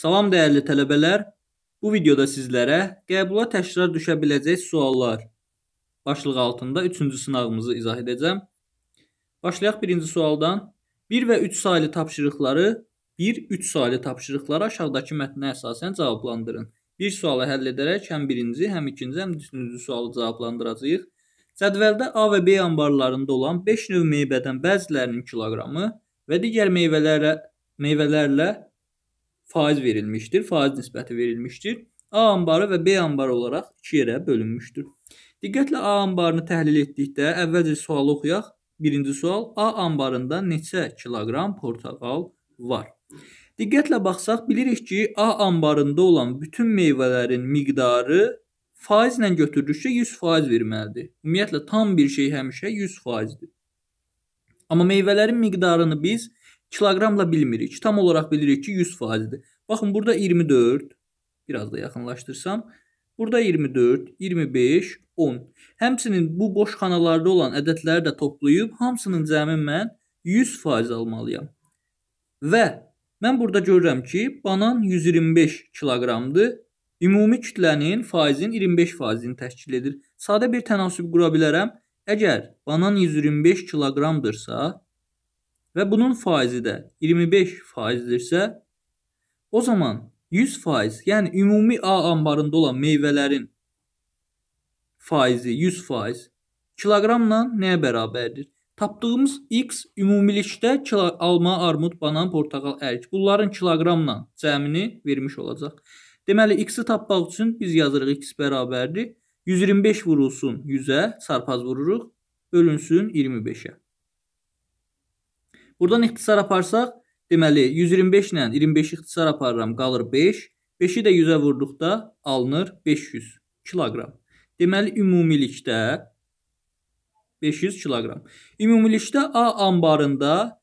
Salam dəyərli tələbələr. Bu videoda sizlərə qəbula təkrar düşə biləcək suallar başlığı altında 3-cü sınağımızı izah edəcəm. Başlayaq 1-ci sualdan. 1 və 3 saylı tapşırıqları 1-3 saylı tapşırıqları aşağıdakı mətnə əsasən cavablandırın. Bir sualı həll edərək həm birinci, həm ikinci, həm üçüncü sualı cavablandıracağıq. Cədvəldə A və B anbarlarında olan 5 növ meyvədən bəzilərinin kiloqramı və digər meyvələrlə meyvələrlə faiz verilmişdir, faiz nisbəti verilmişdir. A anbarı və B anbarı olaraq iki yerə bölünmüşdür. Diqqətlə A anbarını təhlil etdikdə əvvəlcə sualı oxuyaq. Birinci sual A anbarında neçə kiloqram portağal var? Diqqətlə baxsaq bilirik ki, A anbarında olan bütün meyvələrin miqdarı faizlə götürdükcə 100% verməlidir. Ümumiyyətlə tam bir şey həmişə 100%dir. Amma meyvələrin miqdarını biz Kiloqramla bilmirik. Tam olaraq bilirik ki 100%-dir. Baxın burada 24. Biraz da yaxınlaşdırsam. Burada 24, 25, 10. Həmçinin bu boş xanalarda olan ədədləri də toplayıb hamısının cəmi mən 100% almalıyam. Və mən burada görürəm ki, banan 125 kiloqramdır. Ümumi kütlənin faizin 25 faizini təşkil edir. Sadə bir tənasüb qura bilərəm. Əgər banan 125 kiloqramdırsa, və bunun faizi də 25 faizdirsə, o zaman 100 faiz, yəni ümumi A anbarında olan meyvələrin faizi 100 faiz kiloqramla nəyə bərabərdir? Tapdığımız x ümumilikdə alma, armud, banan, portaqal, ərik bunların kiloqramla cəmini vermiş olacaq. Deməli x-i tapmaq üçün biz yazırıq x bərabərdir 125 vurulsun 100-ə, çarpaz vururuq, bölünsün 25-ə. Buradan ixtisar aparsaq, deməli 125 ilə 25 ixtisar aparıram, qalır 5. 5-i də 100-ə vurduqda alınır 500 kiloqram. Deməli ümumilikdə 500 kiloqram. Ümumilikdə A anbarında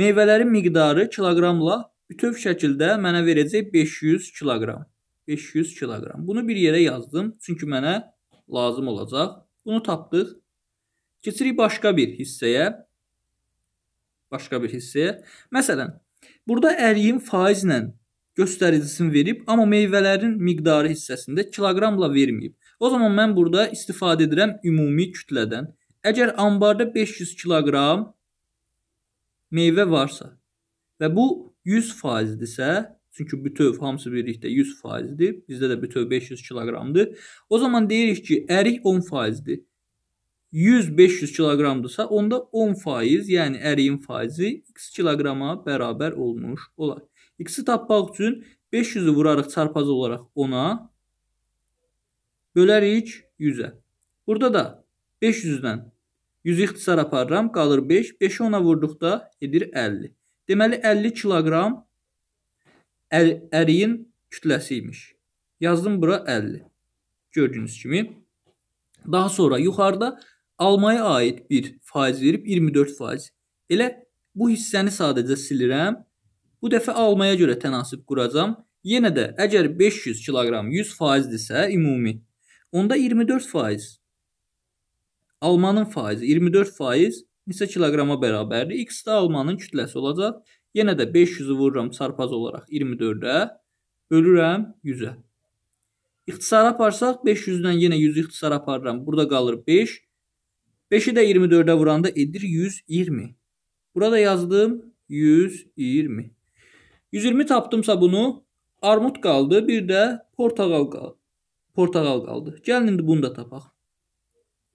meyvələrin miqdarı kiloqramla bütöv şəkildə mənə verəcək 500 kiloqram. 500 kiloqram. Bunu bir yerə yazdım, çünki mənə lazım olacaq. Bunu tapdıq. Keçirik başqa bir hissəyə başqa bir hissəyə. Məsələn, burada əriyin faizlə göstəricisini verib, amma meyvələrin miqdarı hissəsində kiloqramla verməyib. O zaman mən burada istifadə edirəm ümumi kütlədən. Əgər ambarda 500 kiloqram meyvə varsa və bu 100% idirsə, çünki bütöv hamısı birlikdə 100%dir, bizdə də bütöv 500 kiloqramdır. O zaman deyirik ki, ərik 10%dir. 100-500 kiloqramdırsa, onda 10 faiz, yəni əriyin faizi x kiloqrama bərabər olmuş olar. X-i tapmaq üçün 500-ü vurarıq çarpaz olaraq 10-a, bölərik 100-ə. Burada da 500-dən 100 ixtisar aparıram, qalır 5. 5-i 10-a vurduqda edir 50. Deməli 50 kiloqram əriyin kütləsi imiş. Yazdım bura 50. Gördüyünüz kimi. Daha sonra yuxarıda almaya aid bir faiz verib 24 faiz. Elə bu hissəni sadəcə silirəm. Bu dəfə almaya görə tənasib quracam. Yenə də əgər 500 kiloqram 100 faizdirsə ümumi, onda 24 faiz. Almanın faizi 24 faiz neçə kiloqrama bərabərdir? X də almanın kütləsi olacaq. Yenə də 500-ü vururam çarpaz olaraq 24-ə, bölürəm 100-ə. İxtisara aparsaq 500-dən yenə 100 ixtisara aparıram. Burada qalır 5. 5'i de 24'e vuranda edir 120. Burada yazdığım 120. 120 tapdımsa bunu armut qaldı, bir də portaqal qaldı. Portaqal qaldı. Gəlin indi bunu da tapaq.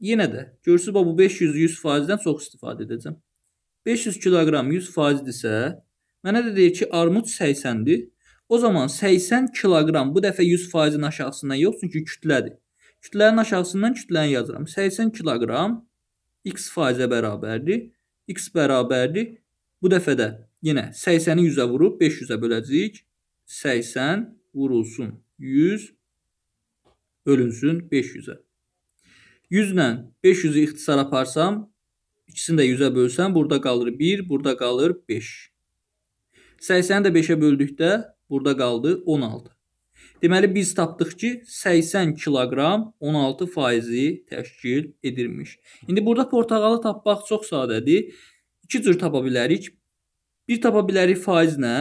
Yenə də görürsüz bu 500 100%-dən çox istifadə edəcəm. 500 kiloqram 100%-dirsə, mənə də deyir ki, armud 80-dir. O zaman 80 kiloqram bu dəfə 100%-in aşağısından yox, çünki kütlədir. Kütlənin aşağısından kütləni yazıram. 80 kiloqram x faizə bərabərdir. x bərabərdir. Bu dəfə də yenə 80-i 100-ə vurub 500-ə böləcəyik. 80 vurulsun 100 bölünsün 500-ə. 100 ilə 500-ü ixtisar aparsam, ikisini də 100-ə bölsəm, burada qalır 1, burada qalır 5. 80-i də 5-ə böldükdə burada qaldı 16. Deməli biz tapdıq ki, 80 kiloqram 16 faizi təşkil edirmiş. İndi burada portağalı tapmaq çox sadədir. İki cür tapa bilərik. Bir tapa bilərik faizlə,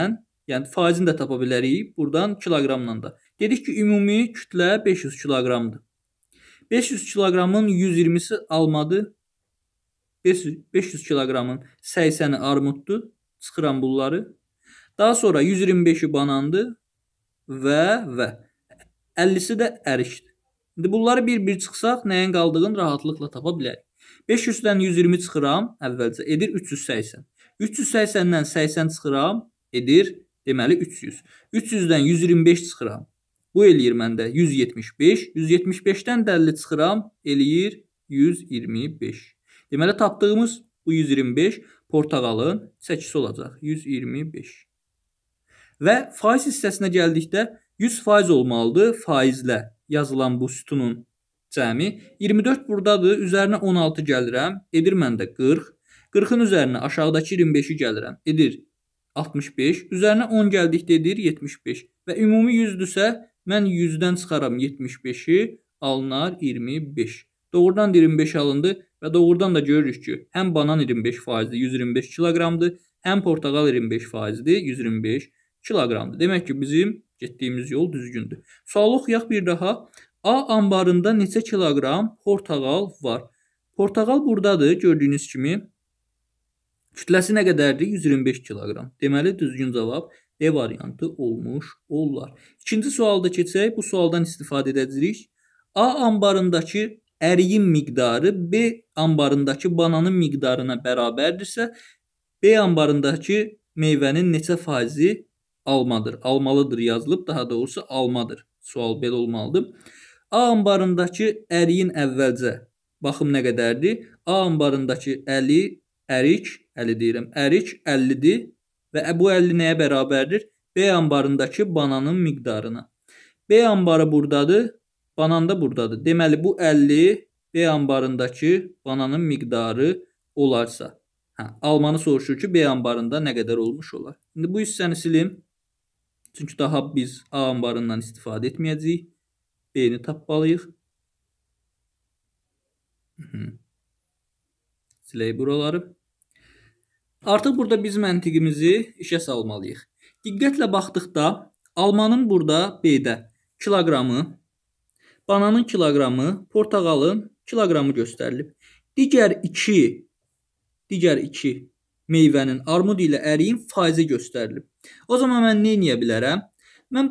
yəni faizini də tapa bilərik burdan kiloqramla da. Dedik ki, ümumi kütlə 500 kiloqramdır. 500 kiloqramın 120-si almadı. 500, 500 kiloqramın 80-i armuddur, çıxıran bunları. Daha sonra 125-i banandı, və və. 50-si də ərikdir. İndi bunları bir-bir çıxsaq nəyin qaldığını rahatlıqla tapa bilərik. 500-dən 120 çıxıram, əvvəlcə edir 380. 380-dən 80 çıxıram, edir deməli 300. 300-dən 125 çıxıram. Bu eləyir məndə 175. 175-dən də 50 çıxıram, eləyir 125. Deməli tapdığımız bu 125 portağalın çəkisi olacaq 125. Və faiz hissəsinə gəldikdə 100% olmalıdır faizlə yazılan bu sütunun cəmi. 24 burdadır, üzərinə 16 gəlirəm, edir məndə 40. 40-ın üzərinə aşağıdakı 25-i gəlirəm, edir 65. Üzərinə 10 gəldikdə edir 75. Və ümumi 100-dürsə, mən 100-dən çıxaram 75-i, alınar 25. Doğrudan da 25 alındı və doğrudan da görürük ki, həm banan 25 faizdir, 125 kiloqramdır, həm portaqal 25 faizdir, 125 kiloqramdır. Demək ki, bizim getdiyimiz yol düzgündür. Sualı oxuyaq bir daha. A anbarında neçə kiloqram portağal var? Portağal buradadır, gördüyünüz kimi. Kütləsi nə qədərdir? 125 kiloqram. Deməli, düzgün cavab D e variantı olmuş olar. İkinci sualda keçək. Bu sualdan istifadə edəcəyik. A anbarındakı əriyin miqdarı B anbarındakı bananın miqdarına bərabərdirsə, B anbarındakı meyvənin neçə faizi almadır. Almalıdır yazılıb, daha doğrusu almadır. Sual belə olmalıdır. A anbarındakı əriyin əvvəlcə baxım nə qədərdir? A anbarındakı əli, ərik, əli deyirəm, ərik 50-dir və bu 50 nəyə bərabərdir? B anbarındakı bananın miqdarına. B anbarı burdadır, banan da burdadır. Deməli bu 50 B anbarındakı bananın miqdarı olarsa. Hə, almanı soruşur ki, B anbarında nə qədər olmuş olar? İndi bu hissəni silim. Çünki daha biz A anbarından istifadə etməyəcəyik. B-ni tapmalıyıq. Silək buraları. Artıq burada biz məntiqimizi işə salmalıyıq. Diqqətlə baxdıqda almanın burada B-də kiloqramı, bananın kiloqramı, portağalın kiloqramı göstərilib. Digər 2 digər 2 meyvənin armud ilə əriyin faizi göstərilib. O zaman mən nə edə bilərəm? Mən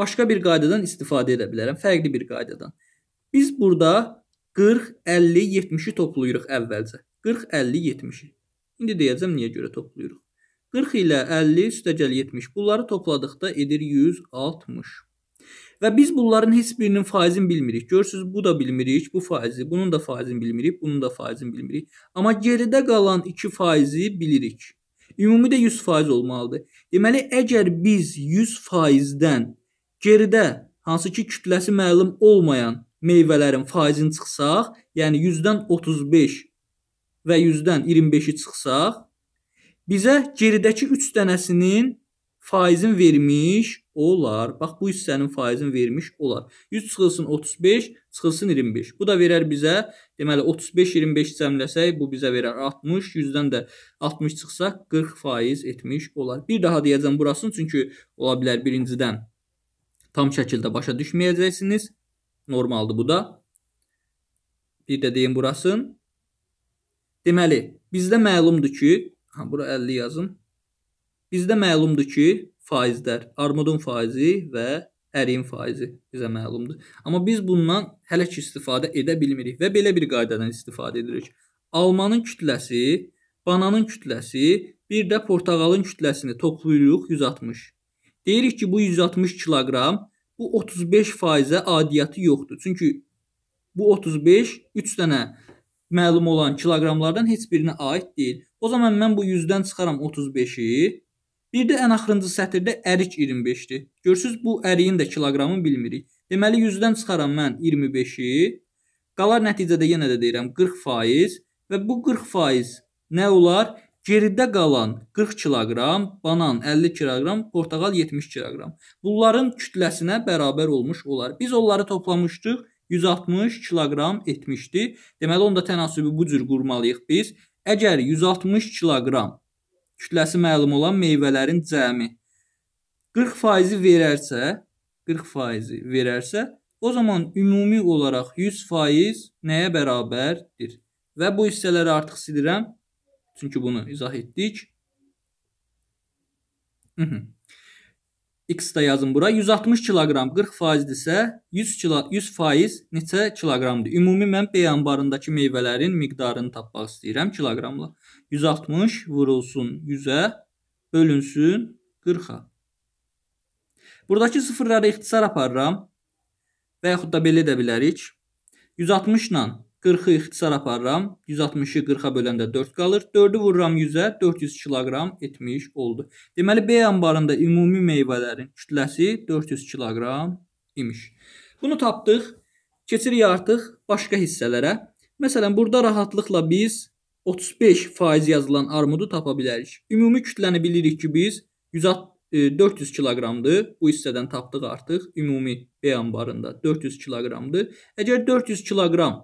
başqa bir qaydadan istifadə edə bilərəm, fərqli bir qaydadan. Biz burada 40, 50, 70-i toplayırıq əvvəlcə. 40, 50, 70-i. İndi deyəcəm niyə görə toplayırıq. 40 ilə 50 üstəgəl 70. Bunları topladıqda edir 160. Və biz bunların heç birinin faizini bilmirik. Görürsüz, bu da bilmirik, bu faizi, bunun da faizini bilmirik, bunun da faizini bilmirik. Amma geridə qalan 2 faizi bilirik ümumi də 100% olmalıdır. Deməli, əgər biz 100%-dən geridə hansı ki kütləsi məlum olmayan meyvələrin faizini çıxsaq, yəni 100-dən 35 və 100-dən 25-i çıxsaq, bizə geridəki 3 dənəsinin faizin vermiş olar. Bax bu hissənin faizin vermiş olar. 100 çıxılsın 35, çıxılsın 25. Bu da verər bizə, deməli 35 25 cəmləsək bu bizə verər 60, 100-dən də 60 çıxsaq 40% etmiş olar. Bir daha deyəcəm burasını çünki ola bilər birincidən tam şəkildə başa düşməyəcəksiniz. Normaldır bu da. Bir də deyim burasın. Deməli, bizdə məlumdur ki, ha bura 50 yazın. Bizdə məlumdur ki, faizlər, armudun faizi və əriyin faizi bizə məlumdur. Amma biz bundan hələ ki istifadə edə bilmirik və belə bir qaydadan istifadə edirik. Almanın kütləsi, bananın kütləsi, bir də portağalın kütləsini toplayırıq 160. Deyirik ki, bu 160 kiloqram, bu 35%-ə adiyyatı yoxdur. Çünki bu 35 3 dənə məlum olan kiloqramlardan heç birinə aid deyil. O zaman mən bu 100-dən çıxaram 35-i, Bir də ən axırıncı sətirdə ərik 25-dir. Görürsüz bu əriyin də kiloqramını bilmirik. Deməli 100-dən çıxaram mən 25-i. Qalar nəticədə yenə də deyirəm 40% və bu 40% nə olar? Geridə qalan 40 kiloqram, banan 50 kiloqram, portağal 70 kiloqram. Bunların kütləsinə bərabər olmuş olar. Biz onları toplamışdıq 160 kiloqram etmişdi. Deməli onda tənasibi bu cür qurmalıyıq biz. Əgər 160 kiloqram kütləsi məlum olan meyvələrin cəmi 40% verərsə, 40% verərsə, o zaman ümumi olaraq 100% nəyə bərabərdir? Və bu hissələri artıq silirəm, çünki bunu izah etdik. Hı -hı. X da yazın bura. 160 kiloqram 40%-dirsə, 100 kilo 100% neçə kiloqramdır? Ümumi mən beyanbarındakı meyvələrin miqdarını tapmaq istəyirəm kiloqramla. 160 vurulsun 100'ə, bölünsün 40-a. Buradakı sıfırları ixtisar aparıram və yaxud da belə də bilərik. 160 ilə 40-ı ixtisar aparıram. 160-ı 40-a böləndə 4 qalır. 4-ü vururam 100-ə, 400 kiloqram etmiş oldu. Deməli, B anbarında ümumi meyvələrin kütləsi 400 kiloqram imiş. Bunu tapdıq. Keçirik artıq başqa hissələrə. Məsələn, burada rahatlıqla biz 35% yazılan armudu tapa bilərik. Ümumi kütləni bilirik ki, biz 160 400 e, kiloqramdır. Bu hissədən tapdıq artıq ümumi B anbarında 400 kiloqramdır. Əgər 400 kiloqram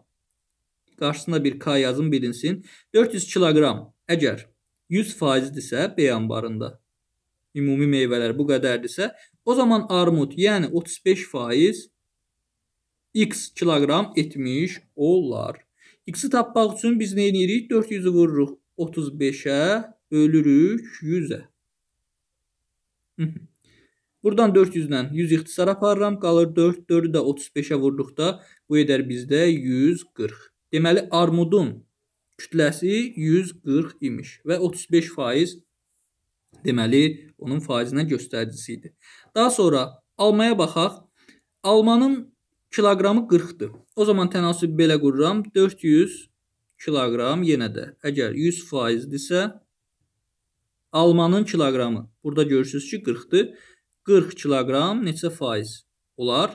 qarşısına bir K yazın bilinsin. 400 kiloqram əgər 100 faizdirsə B anbarında ümumi meyvələr bu qədərdirsə, o zaman armud, yəni 35 faiz x kiloqram etmiş olar. X-i tapmaq üçün biz nə edirik? 400-ü vururuq 35-ə, bölürük 100-ə. Buradan 400 ilə 100 ixtisar aparıram, qalır 4, 4-ü də 35-ə vurduqda bu edər bizdə 140. Deməli, armudun kütləsi 140 imiş və 35 faiz deməli onun faizinə göstəricisi idi. Daha sonra almaya baxaq. Almanın Kiloqramı 40-dır. O zaman tənasüb belə qururam. 400 kiloqram yenə də əgər 100 faizdirsə, almanın kiloqramı burada görürsünüz ki 40-dır. 40 kiloqram neçə faiz olar?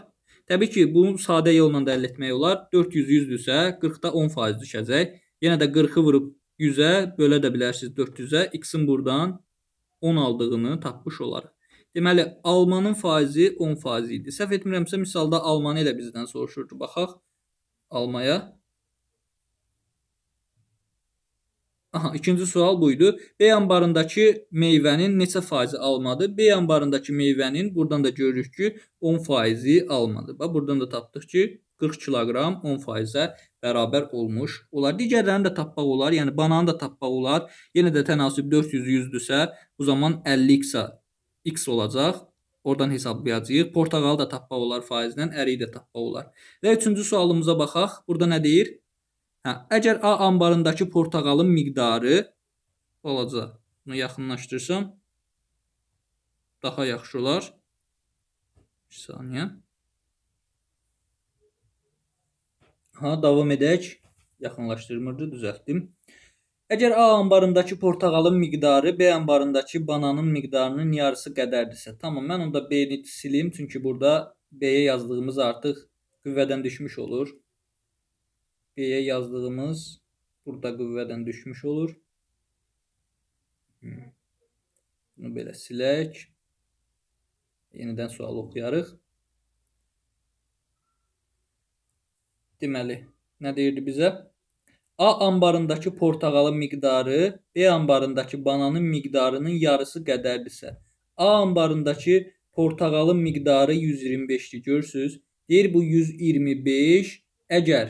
Təbii ki, bunu sadə yolla da əldə etmək olar. 400 100-dürsə, 40-da 10 faiz düşəcək. Yenə də 40-ı vurub 100-ə bölə də bilərsiniz 400-ə. X-in buradan 10 aldığını tapmış olarıq. Deməli, almanın faizi 10 faizi idi. Səhv etmirəmsə, misalda almanı elə bizdən soruşurdu. Baxaq almaya. Aha, ikinci sual buydu. B anbarındakı meyvənin neçə faizi almadı? B anbarındakı meyvənin buradan da görürük ki, 10 faizi almadı. Bax, buradan da tapdıq ki, 40 kiloqram 10 faizə bərabər olmuş olar. Digərlərini də tapmaq olar, yəni bananı da tapmaq olar. Yenə də tənasüb 400-100-dürsə, bu zaman 50 xa x olacaq. Oradan hesablayacağıq. Portaqalı da tapmaq olar faizlə, əriyi də tapmaq olar. Və üçüncü sualımıza baxaq. Burada nə deyir? Hə, əgər A anbarındakı portaqalın miqdarı olacaq. Bunu yaxınlaşdırsam daha yaxşı olar. Bir saniyə. Ha, davam edək. Yaxınlaşdırmırdı, düzəltdim. Əgər A anbarındakı portağalın miqdarı B anbarındakı bananın miqdarının yarısı qədərdirsə, tamam mən onda B-ni silim, çünki burada B-yə yazdığımız artıq qüvvədən düşmüş olur. B-yə yazdığımız burada qüvvədən düşmüş olur. Hmm. Bunu belə silək. Yenidən sualı oxuyarıq. Deməli, nə deyirdi bizə? A anbarındakı portağalın miqdarı B anbarındakı bananın miqdarının yarısı qədərdirsə, A anbarındakı portağalın miqdarı 125-dir, görürsüz? Deyir bu 125 əgər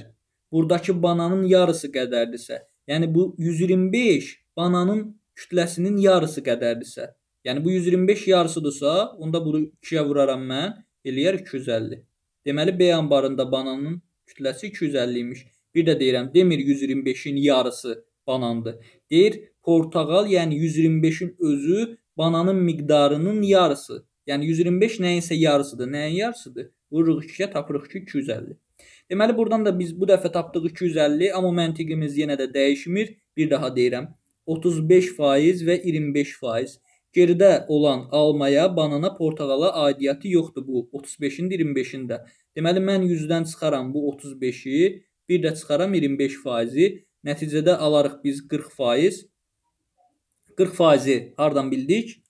buradakı bananın yarısı qədərdirsə, yəni bu 125 bananın kütləsinin yarısı qədərdirsə, yəni bu 125 yarısıdırsa, onda bunu 2-yə vuraram mən, eləyər 250. Deməli B anbarında bananın kütləsi 250 imiş. Bir də deyirəm, demir 125-in yarısı banandır. Deyir, portağal, yəni 125-in özü bananın miqdarının yarısı. Yəni 125 nəyinsə yarısıdır. Nəyin yarısıdır? Vururuq 2-yə, tapırıq ki, 250. Deməli, buradan da biz bu dəfə tapdıq 250, amma məntiqimiz yenə də dəyişmir. Bir daha deyirəm, 35% və 25%. Geridə olan almaya, banana, portağala aidiyyəti yoxdur bu 35-in 25-ində. Deməli, mən 100-dən çıxaram bu 35-i, bir də çıxaram 25 faizi. Nəticədə alarıq biz 40 faiz. 40 faizi hardan bildik?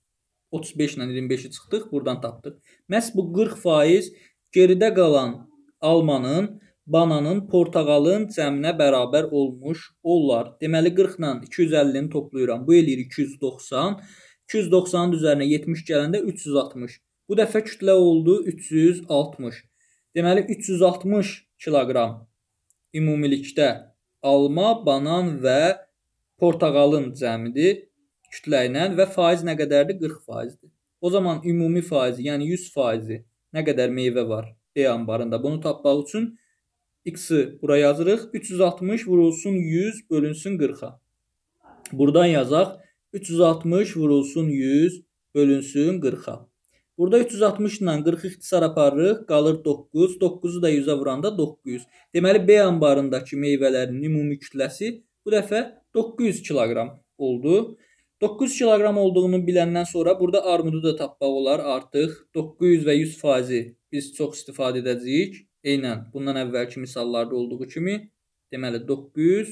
35 ilə 25-i çıxdıq, buradan tapdıq. Məhz bu 40 faiz geridə qalan almanın, bananın, portağalın cəminə bərabər olmuş olar. Deməli 40 ilə 250-ni toplayıram. Bu eləyir 290. 290-ın üzərinə 70 gələndə 360. Bu dəfə kütlə oldu 360. Deməli 360 kiloqram ümumilikdə alma, banan və portağalın cəmidir kütləylə və faiz nə qədərdir? 40%dir. O zaman ümumi faizi, yəni 100%-i nə qədər meyvə var E anbarında? Bunu tapmaq üçün x-i bura yazırıq. 360 vurulsun 100 bölünsün 40-a. Buradan yazaq 360 vurulsun 100 bölünsün 40-a. Burada 360 ilə 40 ixtisar aparırıq, qalır 9, 9-u da 100-ə vuranda 900. Deməli B anbarındakı meyvələrin ümumi kütləsi bu dəfə 900 kiloqram oldu. 9 kiloqram olduğunu biləndən sonra burada armudu da tapmaq olar artıq. 900 və 100 faizi biz çox istifadə edəcəyik. Eynən bundan əvvəlki misallarda olduğu kimi. Deməli 900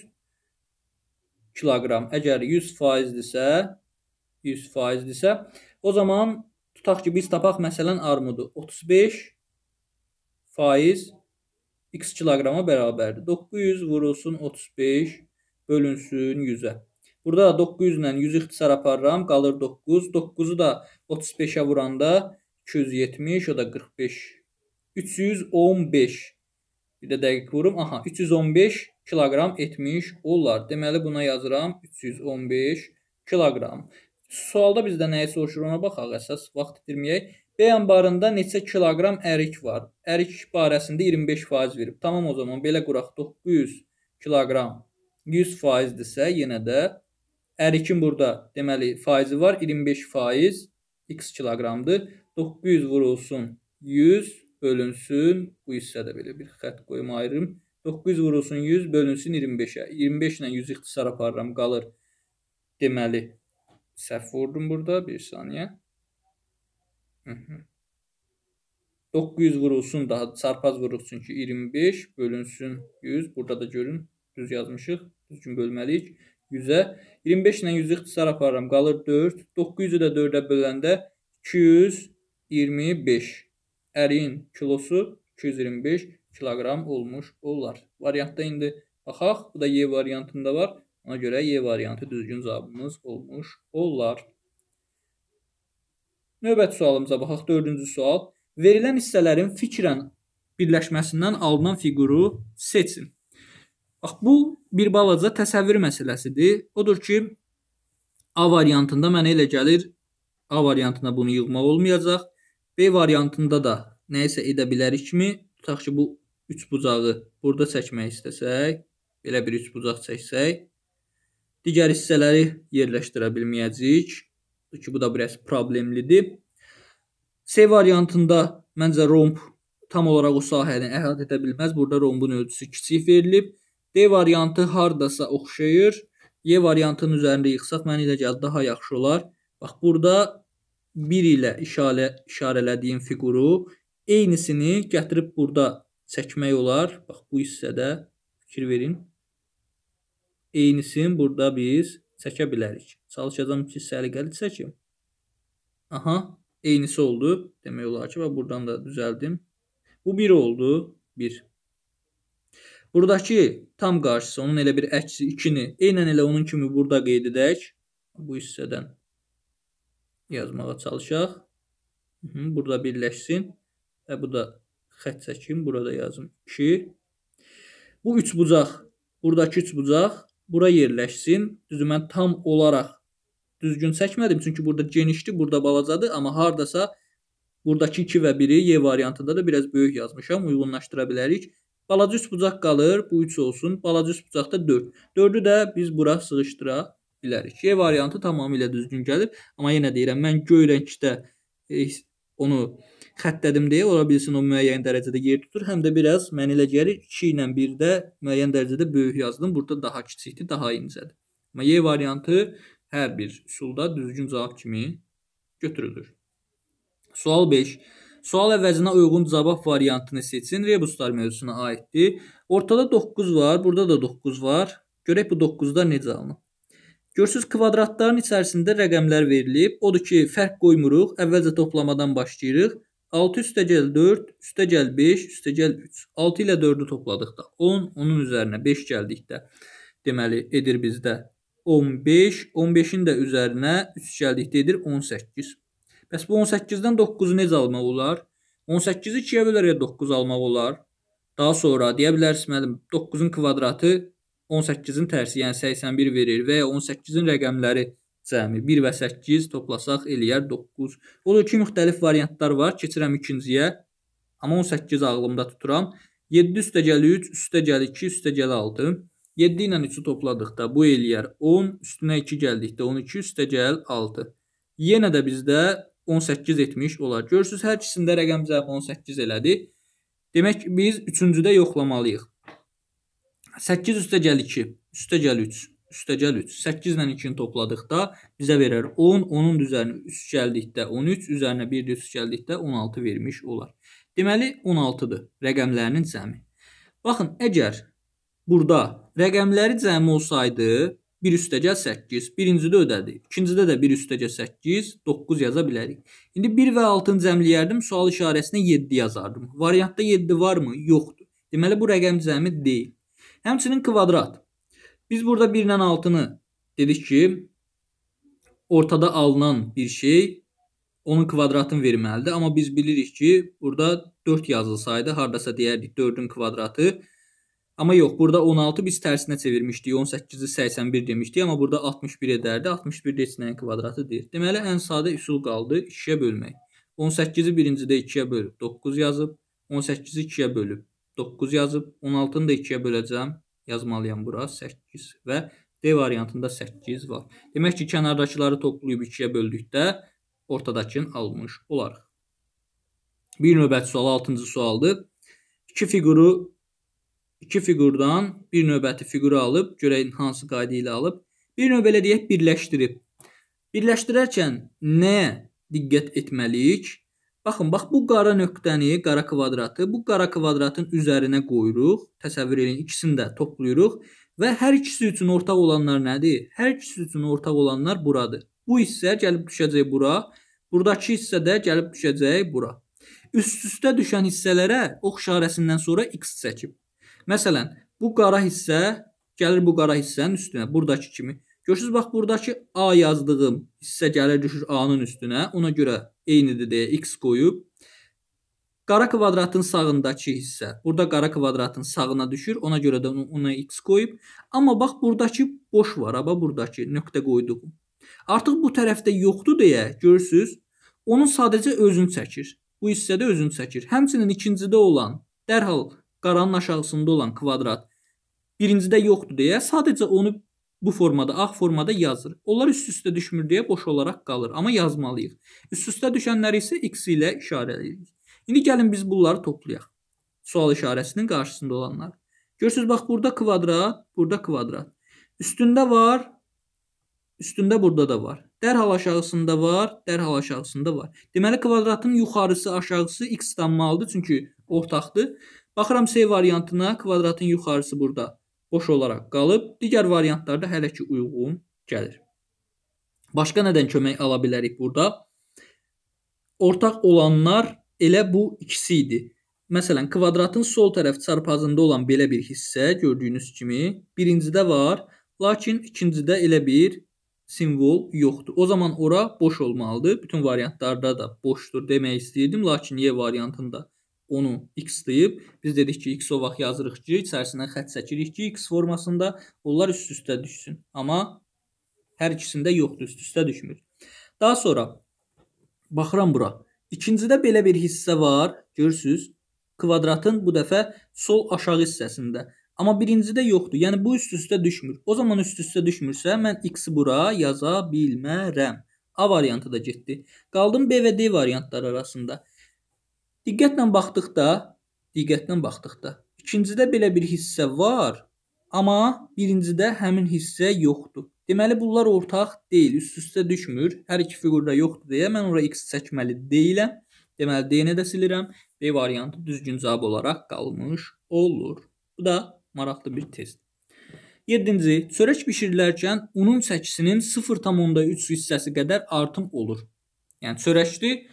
kiloqram. Əgər 100 faizdirsə, 100 faizdirsə, o zaman Tutaq ki, biz tapaq məsələn armudu. 35 faiz x kiloqrama bərabərdir. 900 vurulsun 35 bölünsün 100-ə. Burada da 900 ilə 100 ixtisar aparıram, qalır 9. 9-u da 35-ə vuranda 270, o da 45. 315. Bir də dəqiq vurum. Aha, 315 kiloqram etmiş olar. Deməli buna yazıram 315 kiloqram. Sualda bizdə nəyi soruşur ona baxaq, əsas vaxt itirməyək. B anbarında neçə kiloqram ərik var? Ərik barəsində 25% verib. Tamam o zaman belə quraq 900 kiloqram 100%dirsə, yenə də ərikin burada deməli faizi var 25% x kiloqramdır. 900 vurulsun 100 bölünsün bu hissədə belə bir xətt qoyum ayırım. 900 vurulsun 100 bölünsün 25-ə. 25 ilə 100 ixtisar aparıram qalır deməli səhv vurdum burada. Bir saniyə. Hı -hı. 900 vurulsun daha çarpaz vurulsun ki 25 bölünsün 100. Burada da görün düz yazmışıq. Düzgün bölməliyik. 100-ə 25 ilə 100 ixtisar aparıram. Qalır 4. 900-ü də 4-ə böləndə 225. Ərin kilosu 225 kiloqram olmuş olar. Variantda indi baxaq. Bu da Y variantında var. Ona görə Y variantı düzgün cavabımız olmuş olar. Növbəti sualımıza baxaq. Dördüncü sual. Verilən hissələrin fikrən birləşməsindən alınan fiquru seçin. Bax, bu bir balaca təsəvvür məsələsidir. Odur ki, A variantında mənə elə gəlir, A variantına bunu yığmaq olmayacaq. B variantında da nə isə edə bilərik kimi, tutaq ki, bu üç bucağı burada çəkmək istəsək, belə bir üç bucaq çəksək, digər hissələri yerləşdirə bilməyəcəyik. Ki bu da biraz problemlidir. C variantında məncə romb tam olaraq o sahəni əhatə edə bilməz. Burada rombun ölçüsü kiçik verilib. D variantı hardasa oxşayır. Y variantının üzərində yıxsaq mənə elə gəlir daha yaxşı olar. Bax burada 1 ilə işarə işarələdiyim fiquru eynisini gətirib burada çəkmək olar. Bax bu hissədə fikir verin eynisini burada biz çəkə bilərik. Çalışacağam ki, səliqəli çəkim. Aha, eynisi oldu. Demək olar ki, və buradan da düzəldim. Bu 1 oldu. 1. Buradakı tam qarşısı onun elə bir əksi 2-ni eynən elə onun kimi burada qeyd edək. Bu hissədən yazmağa çalışaq. Burada birləşsin və bu da xət çəkim. Burada yazım 2. Bu 3 bucaq. Buradakı 3 bucaq bura yerləşsin. Düzdür, mən tam olaraq düzgün çəkmədim, çünki burada genişdir, burada balacadır, amma hardasa buradakı 2 və 1-i Y variantında da biraz böyük yazmışam, uyğunlaşdıra bilərik. Balaca üst bucaq qalır, bu 3 olsun. Balaca üst bucaqda 4. 4-ü də biz bura sığışdıra bilərik. Y variantı tamamilə düzgün gəlib, amma yenə deyirəm, mən göy rəngdə e, eh, onu xəttədim deyə ola bilsin o müəyyən dərəcədə yer tutur. Həm də biraz mənə elə gəlir 2 ilə 1-də müəyyən dərəcədə böyük yazdım. Burada daha kiçikdir, daha incədir. Amma Y variantı hər bir üsulda düzgün cavab kimi götürülür. Sual 5. Sual əvəzinə uyğun cavab variantını seçin. Rebuslar mövzusuna aiddir. Ortada 9 var, burada da 9 var. Görək bu 9-da necə alınıb? Görsüz kvadratların içərisində rəqəmlər verilib. Odur ki, fərq qoymuruq. Əvvəlcə toplamadan başlayırıq. 6 üstə gəl 4, üstə gəl 5, üstə gəl 3. 6 ilə 4-ü topladıqda 10, onun üzərinə 5 gəldikdə deməli edir bizdə 15, 15-in də üzərinə 3 gəldikdə edir 18. Bəs bu 18-dən 9-u necə almaq olar? 18-i 2-yə bölərək 9 almaq olar. Daha sonra deyə bilərsiniz müəllim 9-un kvadratı 18-in tərsi, yəni 81 verir və ya 18-in rəqəmləri cəmi 1 və 8 toplasaq eləyər 9. Burada iki müxtəlif variantlar var. Keçirəm ikinciyə. Amma 18 ağlımda tuturam. 7 üstə gəli 3, üstə gəli 2, üstə gəli 6. 7 ilə 3-ü topladıqda bu eləyər 10, üstünə 2 gəldikdə 12, üstə gəl 6. Yenə də bizdə 18 etmiş olar. Görürsüz, hər ikisində rəqəm cəmi 18 elədi. Demək ki, biz üçüncüdə yoxlamalıyıq. 8 üstə gəl 2, üstə gəl 3 üstəgəl 3. 8 ilə 2-ni topladıqda bizə verər 10, 10-un üzərinə 3 gəldikdə 13, üzərinə 1 3 gəldikdə 16 vermiş olar. Deməli 16-dır rəqəmlərinin cəmi. Baxın, əgər burada rəqəmləri cəmi olsaydı, 1 üstəgəl 8, birincidə ödədi. İkincidə də 1 üstəgəl 8, 9 yaza bilərik. İndi 1 və 6-nı cəmləyərdim, sual işarəsinə 7 yazardım. Variantda 7 varmı? Yoxdur. Deməli bu rəqəm cəmi deyil. Həmçinin kvadrat Biz burada 1 ilə 6-nı dedik ki, ortada alınan bir şey onun kvadratını verməlidir. Amma biz bilirik ki, burada 4 yazılsaydı hardasa deyərdik 4-ün kvadratı. Amma yox, burada 16 biz tərsinə çevirmişdik. 18-i 81 demişdik, amma burada 61 edərdi. 61 desinəyin kvadratı deyil. Deməli, ən sadə üsul qaldı 2-yə bölmək. 18-i birincidə 2-yə bölüb 9 yazıb, 18-i 2-yə bölüb 9 yazıb, 16-nı da 2-yə böləcəm yazmalıyam bura 8 və D variantında 8 var. Demək ki, kənardakıları toplayıb 2-yə böldükdə ortadakını almış olarıq. Bir növbəti sual 6-cı sualdır. İki fiquru iki fiqurdan bir növbəti fiquru alıb, görək hansı qayda ilə alıb. Bir növ belə deyək birləşdirib. Birləşdirərkən nəyə diqqət etməliyik? Baxın, bax bu qara nöqtəni, qara kvadratı bu qara kvadratın üzərinə qoyuruq. Təsəvvür eləyin, ikisini də toplayırıq və hər ikisi üçün ortaq olanlar nədir? Hər ikisi üçün ortaq olanlar buradır. Bu hissə gəlib düşəcək bura, burdakı hissə də gəlib düşəcək bura. Üst-üstə düşən hissələrə ox işarəsindən sonra x çəkib. Məsələn, bu qara hissə gəlir bu qara hissənin üstünə, burdakı kimi. Görürsüz, bax burdakı A yazdığım hissə gəlir düşür A-nın üstünə. Ona görə eynidir deyə x qoyub qara kvadratın sağındakı hissə burada qara kvadratın sağına düşür. Ona görə də ona x qoyub. Amma bax buradakı boş var, amma buradakı nöqtə qoyduq. Artıq bu tərəfdə yoxdur deyə görürsüz, onun sadəcə özünü çəkir. Bu hissədə özünü çəkir. Həmçinin ikincidə olan, dərhal qaranın aşağısında olan kvadrat birincidə yoxdur deyə sadəcə onu bu formada, ağ formada yazır. Onlar üst-üstə düşmür deyə boş olaraq qalır, amma yazmalıyıq. Üst-üstə düşənləri isə x ilə işarələyirik. İndi gəlin biz bunları toplayaq. Sual işarəsinin qarşısında olanlar. Görürsüz, bax burada kvadrat, burada kvadrat. Üstündə var, üstündə burada da var. Dərhal aşağısında var, dərhal aşağısında var. Deməli kvadratın yuxarısı, aşağısı x tanmalıdır, çünki ortaqdır. Baxıram C variantına, kvadratın yuxarısı burada boş olaraq qalıb, digər variantlarda hələ ki uyğun gəlir. Başqa nədən kömək ala bilərik burada? Ortaq olanlar elə bu ikisi idi. Məsələn, kvadratın sol tərəf çarpazında olan belə bir hissə gördüyünüz kimi birincidə var, lakin ikincidə elə bir simvol yoxdur. O zaman ora boş olmalıdır. Bütün variantlarda da boşdur demək istəyirdim, lakin Y variantında onu x deyib. Biz dedik ki, x o vaxt yazırıq ki, içərisindən xətt çəkirik ki, x formasında onlar üst-üstə düşsün. Amma hər ikisində yoxdur, üst-üstə düşmür. Daha sonra baxıram bura. İkincidə belə bir hissə var, görürsüz? Kvadratın bu dəfə sol aşağı hissəsində. Amma birincidə yoxdur. Yəni bu üst-üstə düşmür. O zaman üst-üstə düşmürsə mən x-i bura yaza bilmərəm. A variantı da getdi. Qaldım B və D variantları arasında. Diqqətlə baxdıqda, diqqətlə baxdıqda ikincidə belə bir hissə var, amma birincidə həmin hissə yoxdur. Deməli bunlar ortaq deyil, üst-üstə düşmür. Hər iki fiqurda yoxdur deyə mən ora x çəkməli deyiləm. Deməli D-ni də silirəm. B variantı düzgün cavab olaraq qalmış olur. Bu da maraqlı bir test. 7-ci çörək bişirilərkən unun çəkisinin 0.3 hissəsi qədər artım olur. Yəni çörəkdir,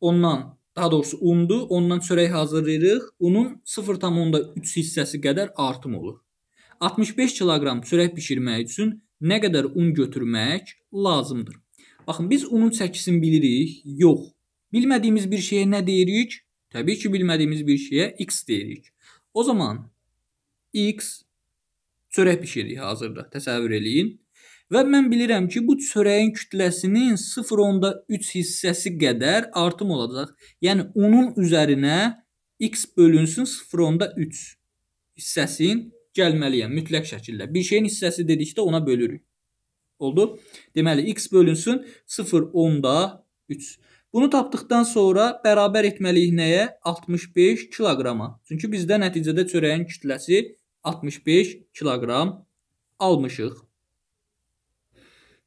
ondan daha doğrusu undu, ondan çörək hazırlayırıq. Unun 0,3 hissəsi qədər artım olur. 65 kiloqram çörək bişirmək üçün nə qədər un götürmək lazımdır? Baxın, biz unun çəkisini bilirik, yox. Bilmədiyimiz bir şeyə nə deyirik? Təbii ki, bilmədiyimiz bir şeyə x deyirik. O zaman x çörək bişiririk hazırda. Təsəvvür eləyin. Və mən bilirəm ki, bu çörəyin kütləsinin 0.3 hissəsi qədər artım olacaq. Yəni unun üzərinə x bölünsün 0.3 hissəsin gəlməliyəm mütləq şəkildə. Bir şeyin hissəsi dedikdə ona bölürük. Oldu? Deməli x bölünsün 0.3. Bunu tapdıqdan sonra bərabər etməliyik nəyə? 65 kiloqrama. Çünki bizdə nəticədə çörəyin kütləsi 65 kiloqram almışıq.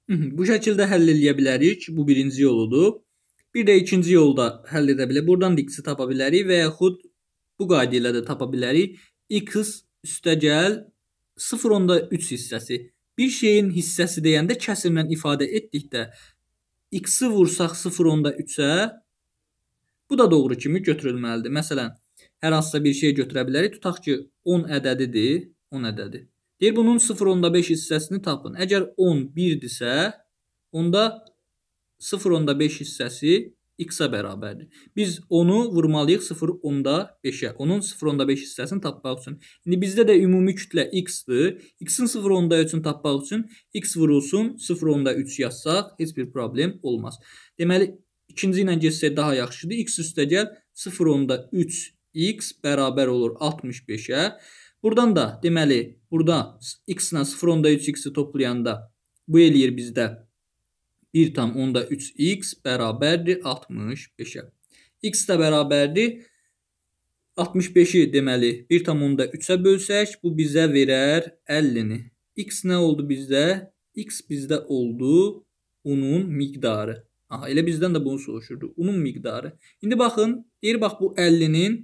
Bu şəkildə həll eləyə bilərik. Bu birinci yoludur. Bir də ikinci yolda həll edə bilərik. Buradan diksi tapa bilərik və yaxud bu qayda ilə də tapa bilərik. x üstəgəl 0.3 hissəsi. Bir şeyin hissəsi deyəndə kəsrlə ifadə etdikdə x-i vursaq 0.3-ə bu da doğru kimi götürülməlidir. Məsələn, hər hansısa bir şey götürə bilərik. Tutaq ki, 10 ədədidir. 10 ədədi. Deyir bunun 0.5 hissəsini tapın. Əgər 10 1-dirsə, onda 0.5 hissəsi x-a bərabərdir. Biz onu vurmalıyıq 0.5-ə. Onun 0.5 hissəsini tapmaq üçün. İndi bizdə də ümumi kütlə x-dir. X-in 0.3-ünü tapmaq üçün x vurulsun 0.3 yazsaq heç bir problem olmaz. Deməli ikinci ilə getsək daha yaxşıdır. x üstə gəl 0.3 x bərabər olur 65-ə. Buradan da deməli burada x-la 0.3x-i toplayanda bu eləyir bizdə 1.3x bərabərdir 65-ə. x də bərabərdir 65-i deməli 1.3-ə bölsək bu bizə verər 50-ni. x nə oldu bizdə? x bizdə oldu unun miqdarı. Aha, elə bizdən də bunu soruşurdu. Unun miqdarı. İndi baxın, deyir bax bu 50-nin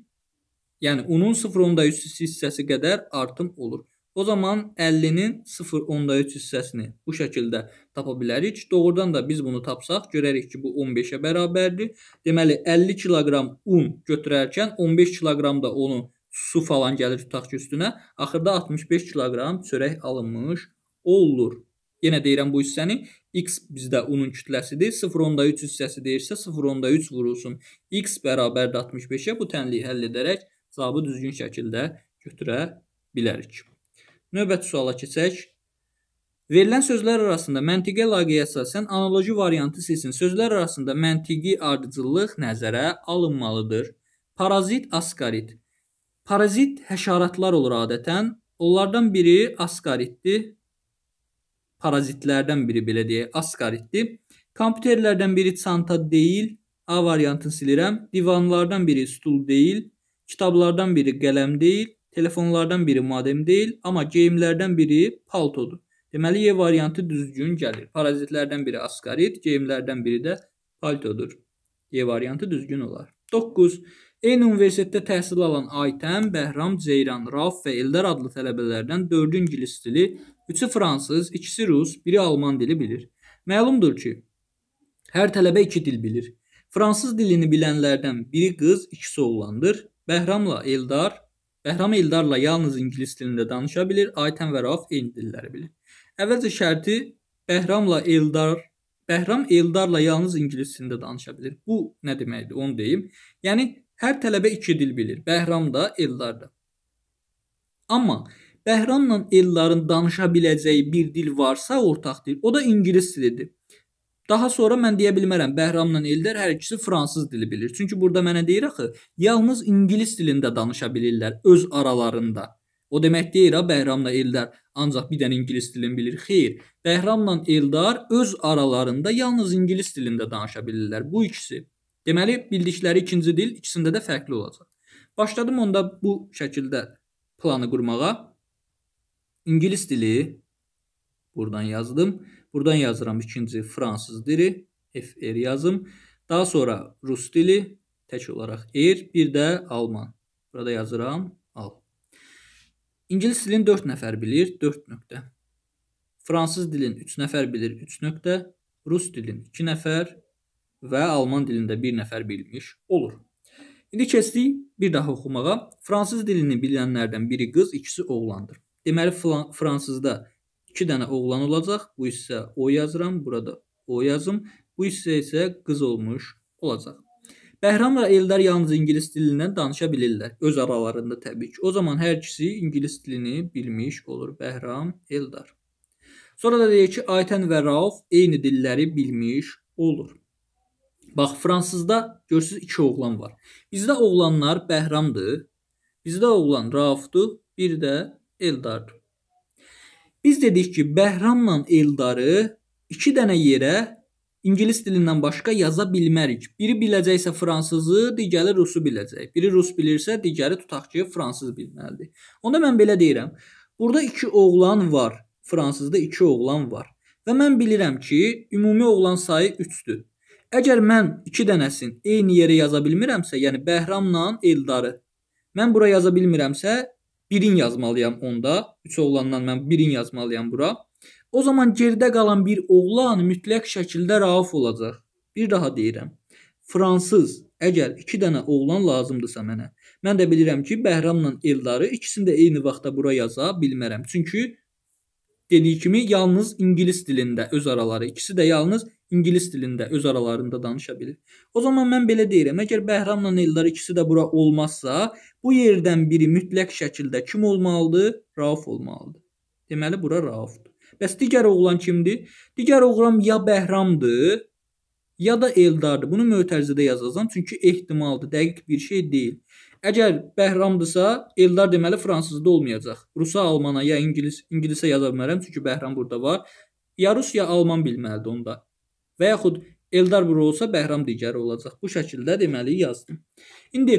Yəni unun 0.3 hissəsi qədər artım olur. O zaman 50-nin 0.3 hissəsini bu şəkildə tapa bilərik. Doğrudan da biz bunu tapsaq görərik ki, bu 15-ə bərabərdir. Deməli 50 kiloqram un götürərkən 15 kiloqram da onu su falan gəlir tutaq ki üstünə. Axırda 65 kiloqram çörək alınmış olur. Yenə deyirəm bu hissəni x bizdə unun kütləsidir. 0.3 hissəsi deyirsə 0.3 vurulsun. x bərabərdir 65-ə bu tənliyi həll edərək cavabı düzgün şəkildə götürə bilərik. Növbəti suala keçək. Verilən sözlər arasında məntiqə laqeyə əsasən analoji variantı seçin. Sözlər arasında məntiqi ardıcıllıq nəzərə alınmalıdır. Parazit askarit. Parazit həşaratlar olur adətən. Onlardan biri askaritdir. Parazitlərdən biri belə deyək, askaritdir. Kompüterlərdən biri çanta deyil, A variantını silirəm. Divanlardan biri stul deyil, Kitablardan biri qələm deyil, telefonlardan biri modem deyil, amma geyimlərdən biri paltodur. Deməli E variantı düzgün gəlir. Parazitlərdən biri askarit, geyimlərdən biri də paltodur. E variantı düzgün olar. 9. Eyni universitetdə təhsil alan Aytəm, Bəhram, Ceyran, Rauf və Eldar adlı tələbələrdən 4-ü ingilis dili, 3-ü fransız, 2-si rus, biri alman dili bilir. Məlumdur ki, hər tələbə 2 dil bilir. Fransız dilini bilənlərdən biri qız, ikisi oğlandır. Bəhramla Eldar, Bəhram Eldarla yalnız ingilis dilində danışa bilir, Aytən və Rauf eyni dilləri bilir. Əvvəlcə şərti Bəhramla Eldar Bəhram Eldarla yalnız ingilis dilində danışa bilir. Bu nə deməkdir? Onu deyim. Yəni hər tələbə iki dil bilir. Bəhram da, Eldar da. Amma Bəhramla Eldarın danışa biləcəyi bir dil varsa, ortaq dil. O da ingilis dilidir. Daha sonra mən deyə bilmərəm Bəhramla Eldər hər ikisi fransız dili bilir. Çünki burada mənə deyir axı, yalnız ingilis dilində danışa bilirlər öz aralarında. O demək deyir ha Bəhramla Eldər ancaq bir dənə ingilis dilini bilir. Xeyr, Bəhramla Eldar öz aralarında yalnız ingilis dilində danışa bilirlər bu ikisi. Deməli bildikləri ikinci dil ikisində də fərqli olacaq. Başladım onda bu şəkildə planı qurmağa. İngilis dili buradan yazdım. Buradan yazıram ikinci fransız dili, FR er yazım. Daha sonra rus dili, tək olaraq er, bir də alman. Burada yazıram al. İngilis dilini 4 nəfər bilir, 4 nöqtə. Fransız dilin 3 nəfər bilir, 3 nöqtə. Rus dilin 2 nəfər və alman dilində 1 nəfər bilmiş olur. İndi keçdik bir daha oxumağa. Fransız dilini bilənlərdən biri qız, ikisi oğlandır. Deməli fransızda 2 dənə oğlan olacaq. Bu hissə o yazıram, burada o yazım. Bu hissə isə qız olmuş olacaq. Bəhram və Eldar yalnız ingilis dilindən danışa bilirlər. Öz aralarında təbii ki. O zaman hər ikisi ingilis dilini bilmiş olur. Bəhram, Eldar. Sonra da deyir ki, Aytən və Rauf eyni dilləri bilmiş olur. Bax, fransızda görürsüz iki oğlan var. Bizdə oğlanlar Bəhramdır, bizdə oğlan Raufdur, bir də Eldardır. Biz dedik ki, Bəhramla Eldarı iki dənə yerə ingilis dilindən başqa yaza bilmərik. Biri biləcəksə fransızı, digəri rusu biləcək. Biri rus bilirsə, digəri tutaq ki, fransız bilməlidir. Onda mən belə deyirəm. Burada iki oğlan var. Fransızda iki oğlan var. Və mən bilirəm ki, ümumi oğlan sayı 3-dür. Əgər mən 2 dənəsin eyni yerə yaza bilmirəmsə, yəni Bəhramla Eldarı mən bura yaza bilmirəmsə, birin yazmalıyam onda. 3 oğlandan mən birin yazmalıyam bura. O zaman geridə qalan bir oğlan mütləq şəkildə Rauf olacaq. Bir daha deyirəm. Fransız, əgər 2 dənə oğlan lazımdırsa mənə, mən də bilirəm ki, Bəhramla Eldarı ikisini də eyni vaxtda bura yaza bilmərəm. Çünki dediyi kimi yalnız ingilis dilində öz araları, ikisi də yalnız ingilis dilində öz aralarında danışa bilir. O zaman mən belə deyirəm, əgər Bəhramla Eldar ikisi də bura olmazsa, bu yerdən biri mütləq şəkildə kim olmalıdır? Rauf olmalıdır. Deməli bura Raufdur. Bəs digər oğlan kimdir? Digər oğlan ya Bəhramdır, ya da Eldardır. Bunu mötərizədə yazacağam çünki ehtimaldır, dəqiq bir şey deyil. Əgər Bəhramdırsa, Eldar deməli fransızda olmayacaq. Rusa, almana ya ingilis, ingilisə yaza bilmərəm çünki Bəhram burada var. Ya rus ya alman bilməlidir onda. Və yaxud Eldar bura olsa Bəhram digəri olacaq. Bu şəkildə deməli yazdım. İndi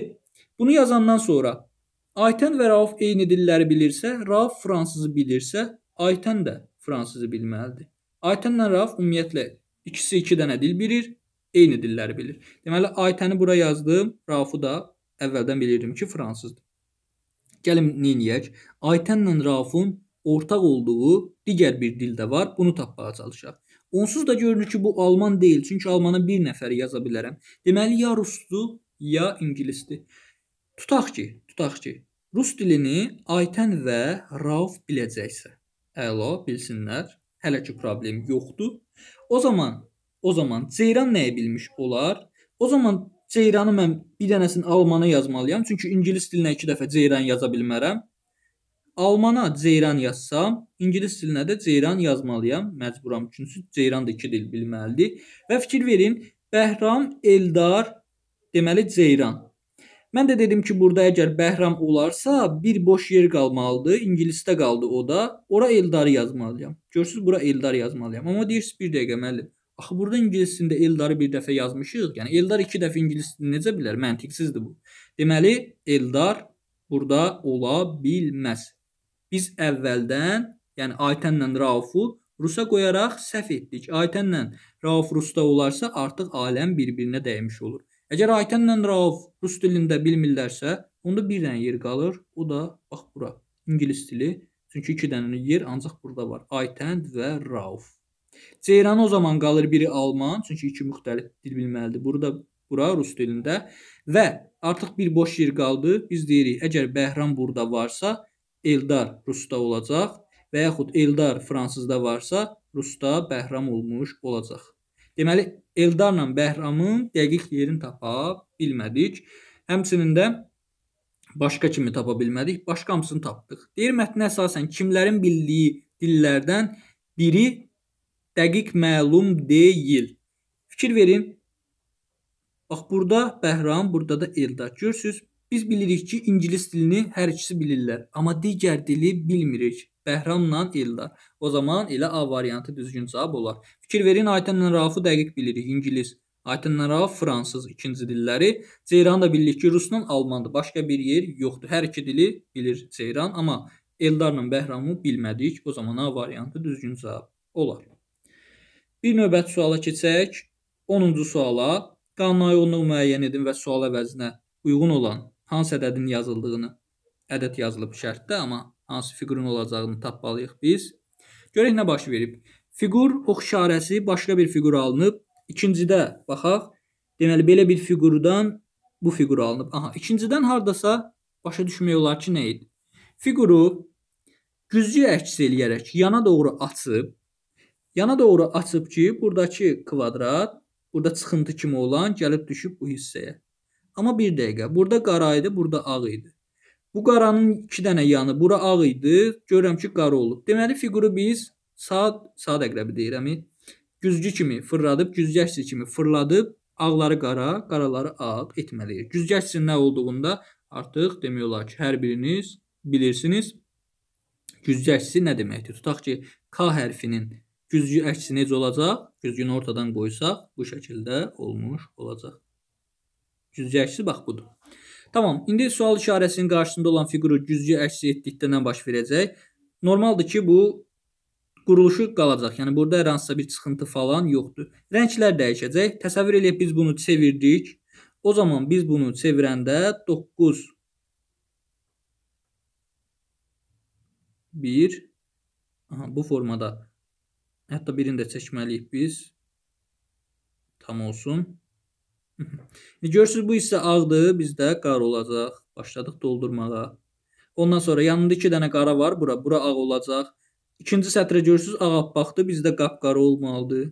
bunu yazandan sonra Aytən və Rauf eyni dilləri bilirsə, Rauf fransızı bilirsə, Aytən də fransızı bilməlidir. Aytənlə Rauf ümumiyyətlə ikisi iki dənə dil bilir, eyni dilləri bilir. Deməli Aytəni bura yazdım, Raufu da əvvəldən bilirdim ki, fransızdır. Gəlin neyiniyək? Aytənlə Rafun ortaq olduğu digər bir dil də var. Bunu tapmağa çalışaq. Onsuz da görünür ki, bu alman deyil, çünki almanı bir nəfəri yaza bilərəm. Deməli ya rusdur, ya ingilisdir. Tutaq ki, tutaq ki, rus dilini Aytən və Rauf biləcəksə, əla bilsinlər. Hələ ki problem yoxdur. O zaman, o zaman Ceyran nəyi bilmiş olar? O zaman Ceyranı mən bir dənəsini almana yazmalıyam. Çünki ingilis dilinə 2 dəfə ceyran yaza bilmərəm. Almana ceyran yazsam, ingilis dilinə də ceyran yazmalıyam. Məcburam çünki ceyran da 2 dil bilməlidir. Və fikir verin, Bəhram, Eldar, deməli ceyran. Mən də dedim ki, burada əgər Bəhram olarsa, bir boş yer qalmalıdır. İngilisdə qaldı o da. Ora Eldarı yazmalıyam. Görürsüz, bura Eldar yazmalıyam. Amma deyirsiniz bir dəqiqə müəllim. Axı burada ingilisində Eldarı bir dəfə yazmışıq. Yəni Eldar 2 dəfə ingilis necə bilər? Məntiqsizdir bu. Deməli Eldar burada ola bilməz. Biz əvvəldən, yəni Aytənlə Raufu Rusa qoyaraq səhv etdik. Aytənlə Rauf Rusda olarsa artıq aləm bir-birinə dəymiş olur. Əgər Aytənlə Rauf Rus dilində bilmirlərsə, onda bir dənə yer qalır. O da bax bura. İngilis dili. Çünki iki dənə yer ancaq burada var. Aytən və Rauf. Ceyran o zaman qalır biri Alman, çünki iki müxtəlif dil bilməlidir. Burada bura rus dilində və artıq bir boş yer qaldı. Biz deyirik, əgər Bəhram burada varsa, Eldar rusda olacaq və yaxud Eldar fransızda varsa, rusda Bəhram olmuş olacaq. Deməli, Eldarla Bəhramın dəqiq yerini tapa bilmədik. Həmçinin də başqa kimi tapa bilmədik, başqa hamısını tapdıq. Deyir mətnə əsasən kimlərin bildiyi dillərdən biri dəqiq məlum deyil. Fikir verin. Bax burada Bəhram, burada da Eldar. Görürsüz, biz bilirik ki, ingilis dilini hər ikisi bilirlər, amma digər dili bilmirik. Bəhramla Eldar. O zaman elə A variantı düzgün cavab olar. Fikir verin, Aytənlə Rafı dəqiq bilirik, ingilis. Aytənlə Raf fransız ikinci dilləri. Ceyran da bilirik ki, rusla almandır. Başqa bir yer yoxdur. Hər iki dili bilir Ceyran, amma Eldarla Bəhramı bilmədik. O zaman A variantı düzgün cavab olar. Bir növbəti suala keçək. 10-cu suala qanuna uyğunluq müəyyən edin və sual əvəzinə uyğun olan hansı ədədin yazıldığını, ədəd yazılıb şərtdə, amma hansı fiqurun olacağını tapmalıyıq biz. Görək nə baş verib. Fiqur ox işarəsi başqa bir fiqur alınıb. İkincidə baxaq. Deməli belə bir fiqurdan bu fiqur alınıb. Aha, ikincidən hardasa başa düşmək olar ki, nə idi? Fiquru güzgü əks eləyərək yana doğru açıb Yana doğru açıb ki, buradakı kvadrat burada çıxıntı kimi olan gəlib düşüb bu hissəyə. Amma bir dəqiqə, burada qara idi, burada ağ idi. Bu qaranın 2 dənə yanı, bura ağ idi. Görürəm ki, qara olub. Deməli fiquru biz saat saat əqrəbi deyirəm. Güzgü kimi fırladıb, güzgəçsi kimi fırladıb ağları qara, qaraları ağ etməliyik. Güzgəçsin nə olduğunda artıq demək olar ki, hər biriniz bilirsiniz. Güzgəçsi nə deməkdir? Tutaq ki, K hərfinin güzgü əksi necə olacaq? Güzgünü ortadan qoysaq, bu şəkildə olmuş olacaq. Güzgü əksi bax budur. Tamam, indi sual işarəsinin qarşısında olan fiquru güzgü əksi etdikdə nə baş verəcək? Normaldır ki, bu quruluşu qalacaq. Yəni burada hər hansısa bir çıxıntı falan yoxdur. Rənglər dəyişəcək. Təsəvvür eləyib biz bunu çevirdik. O zaman biz bunu çevirəndə 9 1 Aha, bu formada Hətta birini də çəkməliyik biz. Tam olsun. E, görürsünüz, bu hissə ağdır, bizdə qar olacaq. Başladıq doldurmağa. Ondan sonra yanında 2 dənə qara var, bura, bura ağ olacaq. İkinci sətrə görürsünüz, ağ appaqdır, bizdə qapqara olmalıdır.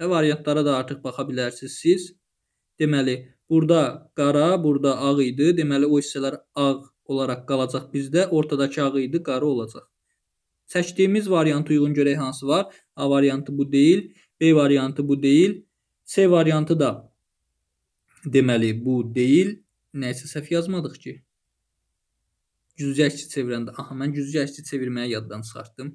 Və variantlara da artıq baxa bilərsiniz siz. Deməli, burada qara, burada ağ idi. Deməli, o hissələr ağ olaraq qalacaq bizdə. Ortadakı ağ idi, qara olacaq. Seçtiğimiz variantı uyğun görək hansı var. A variantı bu deyil. B variantı bu deyil. C variantı da deməli bu deyil. Nəysə səhv yazmadıq ki. Cüzü əksi çevirəndə, aha mən cüzü əksi çevirməyi yaddan çıxartdım.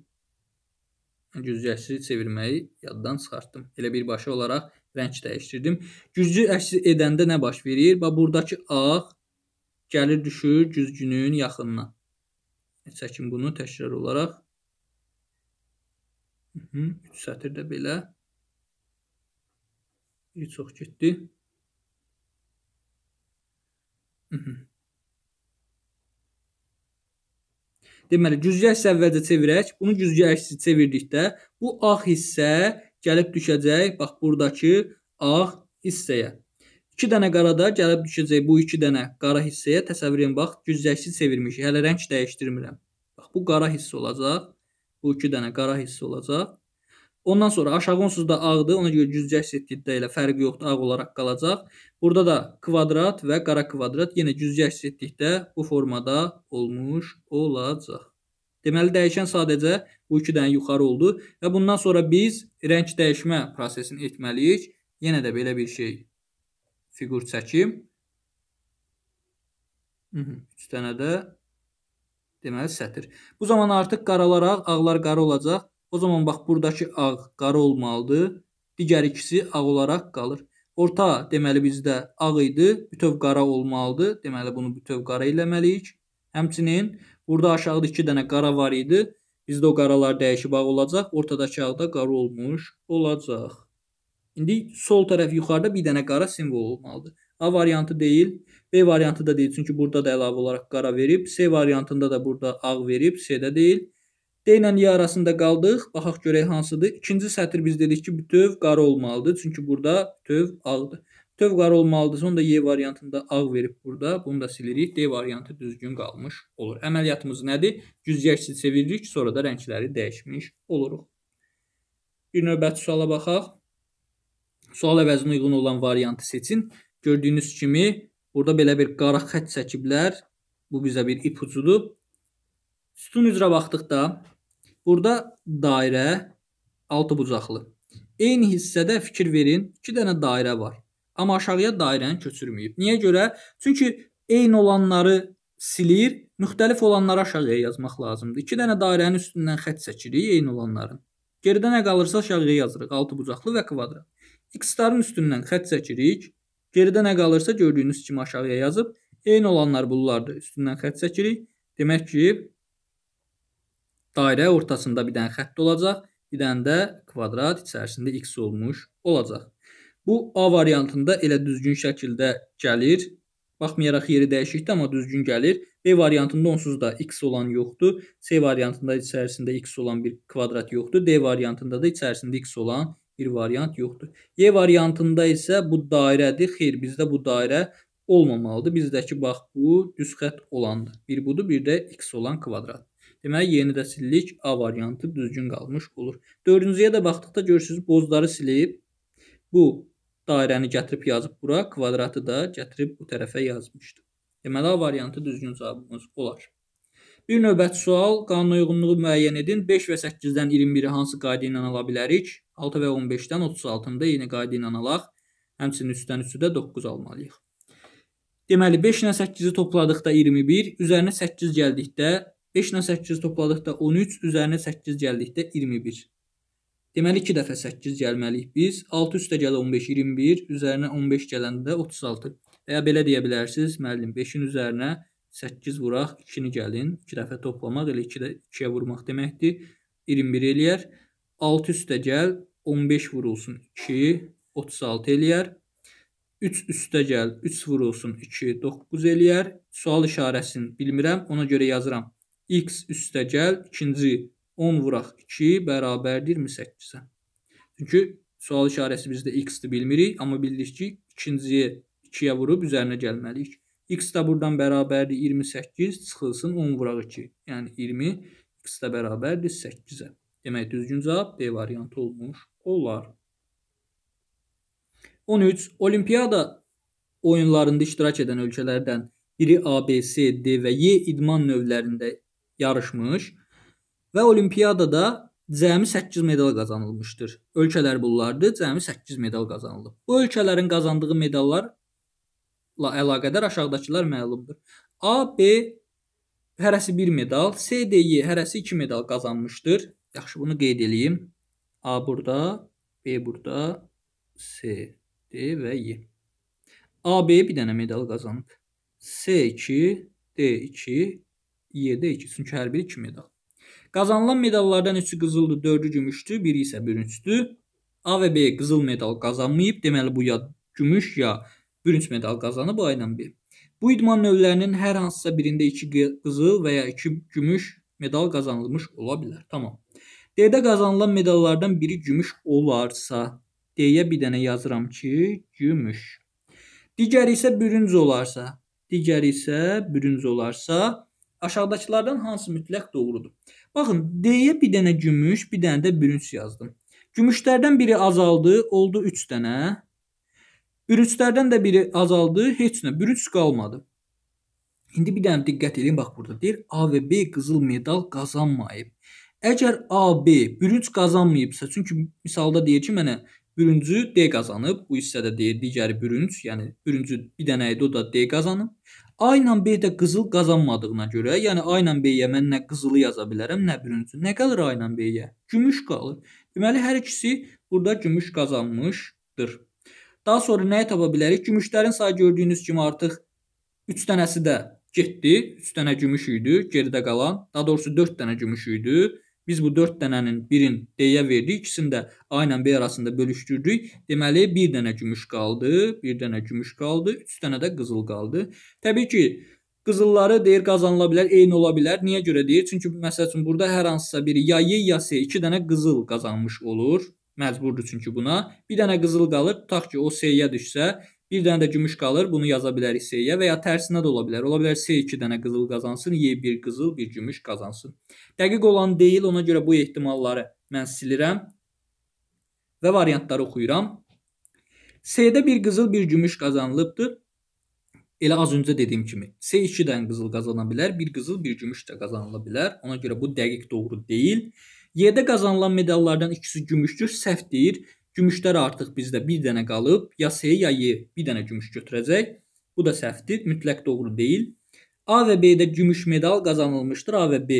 Cüzü əksi çevirməyi yaddan çıxartdım. Elə birbaşa olaraq rəng dəyişdirdim. Cüzü əksi edəndə nə baş verir? Bax buradakı ağ gəlir düşür güzgünün yaxınına. Çəkin bunu təkrar olaraq. 3 sətirdə belə bir çox getdi. Deməli, güzgə hissə əvvəlcə çevirək. Bunu güzgə əksi çevirdikdə bu ağ hissə gəlib düşəcək, bax buradakı ağ hissəyə. 2 dənə qarada gəlib düşəcək bu 2 dənə qara hissəyə. Təsəvvür edin, bax, güzgəksi çevirmişik. Hələ rəng dəyişdirmirəm. Bax, bu qara hissə olacaq. Bu 2 dənə qara hissə olacaq. Ondan sonra aşağı onsuz da ağdır. Ona görə cüzcə hiss etdikdə ilə fərqi yoxdur, ağ olaraq qalacaq. Burada da kvadrat və qara kvadrat yenə cüzcə hiss etdikdə bu formada olmuş olacaq. Deməli dəyişən sadəcə bu 2 dənə yuxarı oldu və bundan sonra biz rəng dəyişmə prosesini etməliyik. Yenə də belə bir şey fiqur çəkim. 3 dənə də deməli sətir. Bu zaman artıq qaralaraq ağlar qara olacaq. O zaman bax buradakı ağ qara olmalıdır. Digər ikisi ağ olaraq qalır. Orta deməli bizdə ağ idi, bütöv qara olmalıdır. Deməli bunu bütöv qara eləməliyik. Həmçinin burada aşağıda 2 dənə qara var idi. Bizdə o qaralar dəyişib ağ olacaq. Ortadakı ağ da qara olmuş olacaq. İndi sol tərəf yuxarıda bir dənə qara simvol olmalıdır. A variantı deyil. B variantı da deyil, çünki burada da əlavə olaraq qara verib. C variantında da burada ağ verib, C-də deyil. D ilə Y arasında qaldıq. Baxaq görək hansıdır. İkinci sətr biz dedik ki, bütöv qara olmalıdır. Çünki burada bütöv ağdır. Bütöv qara olmalıdır. Sonra da Y variantında ağ verib burada. Bunu da silirik. D variantı düzgün qalmış olur. Əməliyyatımız nədir? Güzgəçsi çeviririk, sonra da rəngləri dəyişmiş oluruq. Bir növbəti suala baxaq. Sual əvəzinə uyğun olan variantı seçin. Gördüyünüz kimi Burada belə bir qara xətt çəkiblər. Bu bizə bir ipucudur. Sütun üzrə baxdıqda burada dairə altı bucaqlı. Eyni hissədə fikir verin, 2 dənə dairə var. Amma aşağıya dairəni köçürməyib. Niyə görə? Çünki eyni olanları silir, müxtəlif olanları aşağıya yazmaq lazımdır. 2 dənə dairənin üstündən xətt çəkirik eyni olanların. Geridə nə qalırsa aşağıya yazırıq. 6 bucaqlı və kvadrat. X-ların üstündən xətt çəkirik. Geridə nə qalırsa gördüyünüz kimi aşağıya yazıb, eyni olanlar bunlardır. Üstündən xətt çəkirik. Demək ki, dairə ortasında bir dənə xətt olacaq, bir dənə də kvadrat içərisində x olmuş olacaq. Bu A variantında elə düzgün şəkildə gəlir. Baxmayaraq yeri dəyişikdir, amma düzgün gəlir. B variantında onsuz da x olan yoxdur. C variantında içərisində x olan bir kvadrat yoxdur. D variantında da içərisində x olan bir variant yoxdur. Y variantında isə bu dairədir. Xeyr, bizdə bu dairə olmamalıdır. Bizdəki bax bu düz xətt olandır. Bir budur, bir də x olan kvadrat. Deməli, yeni də sildik. A variantı düzgün qalmış olur. Dördüncüyə də baxdıqda görürsünüz, bozları silib bu dairəni gətirib yazıb bura, kvadratı da gətirib bu tərəfə yazmışdı. Deməli, A variantı düzgün cavabımız olar. Bir növbəti sual, qanuna uyğunluğu müəyyən edin. 5 və 8-dən 21-i hansı qayda ilə ala bilərik? 6 və 15-dən 36-da eyni qayda ilə alaq. Həmçinin 3-dən 3-ü də 9 almalıyıq. Deməli 5 ilə 8-i topladıqda 21, üzərinə 8 gəldikdə 5 ilə 8 topladıqda 13, üzərinə 8 gəldikdə 21. Deməli 2 dəfə 8 gəlməliyik biz. 6 üstə gələ 15 21, üzərinə 15 gələndə 36. Və ya belə deyə bilərsiniz, müəllim 5-in üzərinə 8 vuraq, 2-ni gəlin, 2 dəfə toplamaq elə 2-yə vurmaq deməkdir. 21 eləyər. 6 üstə gəl, 15 vurulsun 2, 36 eləyər. 3 üstə gəl, 3 vurulsun 2, 9 eləyər. Sual işarəsini bilmirəm, ona görə yazıram. X üstə gəl, ikinci 10 vuraq 2 bərabərdir 28-ə. Çünki sual işarəsi bizdə x-dir bilmirik, amma bildik ki, ikinciyə 2-yə vurub üzərinə gəlməliyik. X də buradan bərabərdir 28, çıxılsın 10 vuraq 2, yəni 20, x də bərabərdir 8-ə. Demək düzgün cavab B variantı olmuş olar. 13. Olimpiada oyunlarında iştirak edən ölkələrdən biri ABC, D və Y idman növlərində yarışmış və olimpiadada cəmi 8 medal qazanılmışdır. Ölkələr bunlardır, cəmi 8 medal qazanılıb. Bu ölkələrin qazandığı medallarla əlaqədar aşağıdakılar məlumdur. A, B hərəsi 1 medal, C, D, Y hərəsi 2 medal qazanmışdır. Yaxşı, bunu qeyd eləyim. A burada, B burada, C, D və Y. AB bir dənə medal qazanıb. S2, D2, Y-də 2. Çünki hər biri 2 medal. Qazanılan medallardan 3-ü qızıldı, 4-ü gümüşdü, biri isə bürüncdü. A və B qızıl medal qazanmayıb. Deməli bu ya gümüş ya bürünc medal qazanıb aynan bir. Bu idman növlərinin hər hansısa birində 2 qızıl və ya 2 gümüş medal qazanılmış ola bilər. Tamam. D-də qazanılan medallardan biri gümüş olarsa, D-yə bir dənə yazıram ki, gümüş. Digəri isə bürünc olarsa, digəri isə bürünc olarsa, aşağıdakılardan hansı mütləq doğrudur? Baxın, D-yə bir dənə gümüş, bir dənə də bürünc yazdım. Gümüşlərdən biri azaldı, oldu 3 dənə. Bürünclərdən də biri azaldı, heç nə, bürünc qalmadı. İndi bir dənə diqqət edin, bax burada deyir A və B qızıl medal qazanmayıb. Əgər AB bürünc qazanmayıbsa, çünki misalda deyir ki, mənə bürüncü D qazanıb, bu hissədə deyir digəri bürünc, yəni bürüncü bir dənə idi, o da D qazanıb. A ilə B də qızıl qazanmadığına görə, yəni A ilə B-yə mən nə qızılı yaza bilərəm, nə bürüncü. Nə qalır A ilə B-yə? Gümüş qalır. Deməli hər ikisi burada gümüş qazanmışdır. Daha sonra nəyi tapa bilərik? Gümüşlərin sayı gördüyünüz kimi artıq 3 dənəsi də getdi. 3 dənə gümüş idi, geridə qalan. Daha doğrusu 4 dənə gümüş idi. Biz bu 4 dənənin birin D-yə verdik, ikisini də A ilə B arasında bölüşdürdük. Deməli 1 dənə gümüş qaldı, 1 dənə gümüş qaldı, 3 dənə də qızıl qaldı. Təbii ki, Qızılları deyir qazanıla bilər, eyni ola bilər. Niyə görə deyir? Çünki məsəl üçün burada hər hansısa biri ya Y ya S 2 dənə qızıl qazanmış olur. Məcburdur çünki buna. Bir dənə qızıl qalır. Tutaq ki, o S-yə düşsə, Bir dənə də gümüş qalır, bunu yaza bilərik C-yə və ya tərsinə də ola bilər. Ola bilər C 2 dənə qızıl qazansın, Y 1 qızıl, 1 gümüş qazansın. Dəqiq olan deyil, ona görə bu ehtimalları mən silirəm və variantları oxuyuram. C-də 1 qızıl, 1 gümüş qazanılıbdır. Elə az öncə dediyim kimi, C 2 dənə qızıl qazana bilər, 1 qızıl, 1 gümüş də qazanıla bilər. Ona görə bu dəqiq doğru deyil. Y-də qazanılan medallardan ikisi gümüşdür, səhv deyir. Gümüşlər artıq bizdə bir dənə qalıb, ya S ya Y bir dənə gümüş götürəcək. Bu da səhvdir, mütləq doğru deyil. A və B-də gümüş medal qazanılmışdır. A və B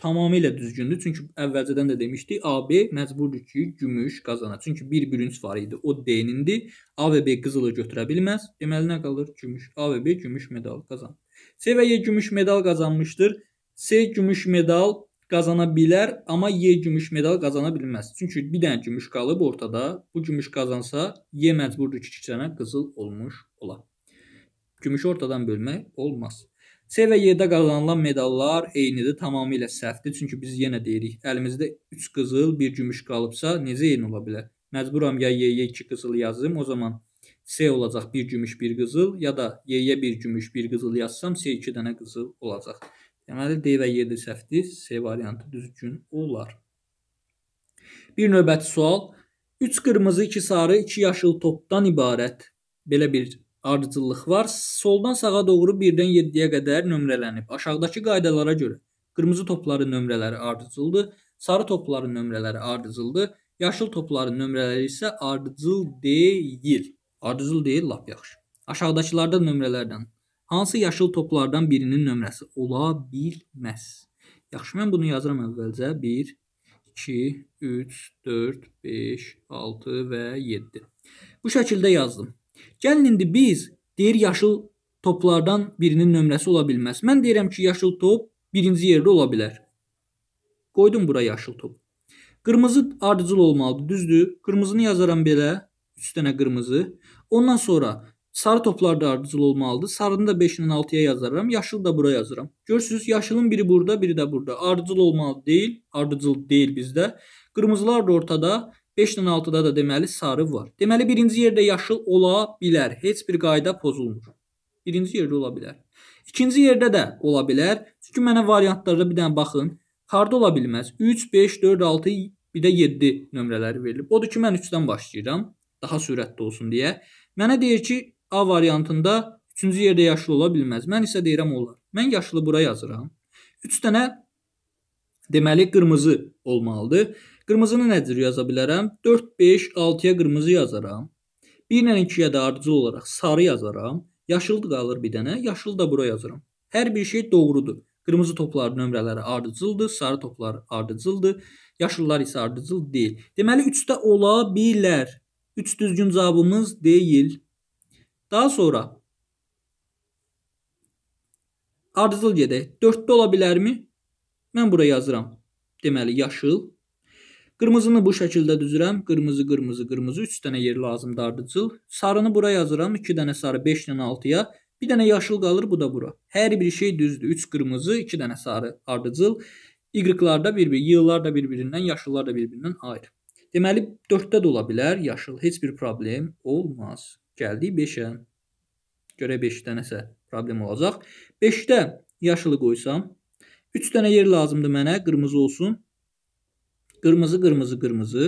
tamamilə düzgündür. Çünki əvvəlcədən də demişdik, AB məcburdur ki, gümüş qazana. Çünki bir bürünc var idi. O D-nindir. A və B qızılı götürə bilməz. Deməli nə qalır? Gümüş. A və B gümüş medal qazan. C və Y gümüş medal qazanmışdır. C gümüş medal qazana bilər, amma Y gümüş medal qazana bilməz. Çünki bir dənə gümüş qalıb ortada. Bu gümüş qazansa Y məcburdur ki, kiçənə qızıl olmuş ola. Gümüşü ortadan bölmək olmaz. C və Y-də qazanılan medallar eynidir, tamamilə səhvdir. Çünki biz yenə deyirik, əlimizdə 3 qızıl, 1 gümüş qalıbsa necə eyni ola bilər? Məcburam ya Y-yə 2 qızıl yazım, o zaman C olacaq 1 gümüş, 1 qızıl, ya da Y-yə 1 gümüş, 1 qızıl yazsam C 2 dənə qızıl olacaq. Deməli, D və Y-də səhvdir. C variantı düzgün olar. Bir növbəti sual. 3 qırmızı, 2 sarı, 2 yaşıl topdan ibarət belə bir ardıcıllıq var. Soldan sağa doğru 1-dən 7-yə qədər nömrələnib. Aşağıdakı qaydalara görə qırmızı topların nömrələri ardıcıldır, sarı topların nömrələri ardıcıldır, yaşıl topların nömrələri isə ardıcıl deyil. Ardıcıl deyil, lap yaxşı. Aşağıdakılarda nömrələrdən Hansı yaşıl toplardan birinin nömrəsi ola bilməz? Yaxşı, mən bunu yazıram əvvəlcə. 1, 2, 3, 4, 5, 6 və 7. Bu şəkildə yazdım. Gəlin indi biz deyir yaşıl toplardan birinin nömrəsi ola bilməz. Mən deyirəm ki, yaşıl top birinci yerdə ola bilər. Qoydum bura yaşıl top. Qırmızı ardıcıl olmalıdır, düzdür? Qırmızını yazaram belə, 3 dənə qırmızı. Ondan sonra Sarı toplar da ardıcıl olmalıdır. Sarını da 5-nin 6-ya yazaram. Yaşıl da bura yazaram. Görürsünüz yaşılın biri burada, biri də burada. Ardıcıl olmalı deyil. Ardıcıl deyil bizdə. Qırmızılar da ortada. 5-nin 6-da da deməli sarı var. Deməli birinci yerdə yaşıl ola bilər. Heç bir qayda pozulmur. Birinci yerdə ola bilər. İkinci yerdə də ola bilər. Çünki mənə variantlarda bir dənə baxın. Harda ola bilməz? 3, 5, 4, 6, bir də 7 nömrələri verilib. Odur ki, mən 3-dən başlayıram. Daha sürətli olsun deyə. Mənə deyir ki, A variantında üçüncü yerdə yaşıl ola bilməz. Mən isə deyirəm olar. Mən yaşılı bura yazıram. 3 dənə deməli qırmızı olmalıdır. Qırmızını nədir yaza bilərəm? 4 5 6-ya qırmızı yazaram. 1 ilə 2-yə də ardıcıl olaraq sarı yazaram. Yaşıl qalır bir dənə. Yaşıl da bura yazıram. Hər bir şey doğrudur. Qırmızı topların nömrələri ardıcıldır, sarı toplar ardıcıldır, yaşıllar isə ardıcıl deyil. Deməli 3-də ola bilər. 3 düzgün cavabımız deyil. Daha sonra ardıcıl gedək. 4-də ola bilərmi? Mən bura yazıram. Deməli yaşıl. Qırmızını bu şəkildə düzürəm. Qırmızı, qırmızı, qırmızı 3 dənə yer lazımdır ardıcıl. Sarını bura yazıram. 2 dənə sarı 5 ilə 6-ya. Bir dənə yaşıl qalır, bu da bura. Hər bir şey düzdür. 3 qırmızı, 2 dənə sarı ardıcıl. Y-lar da bir-bir, Y-lar da bir-birindən, yaşıllar da bir-birindən ayrı. Deməli 4-də də ola bilər yaşıl. Heç bir problem olmaz. Gəldik 5-ə. Görə 5-də nəsə problem olacaq. 5-də yaşılı qoysam, 3 dənə yer lazımdır mənə, qırmızı olsun. Qırmızı, qırmızı, qırmızı.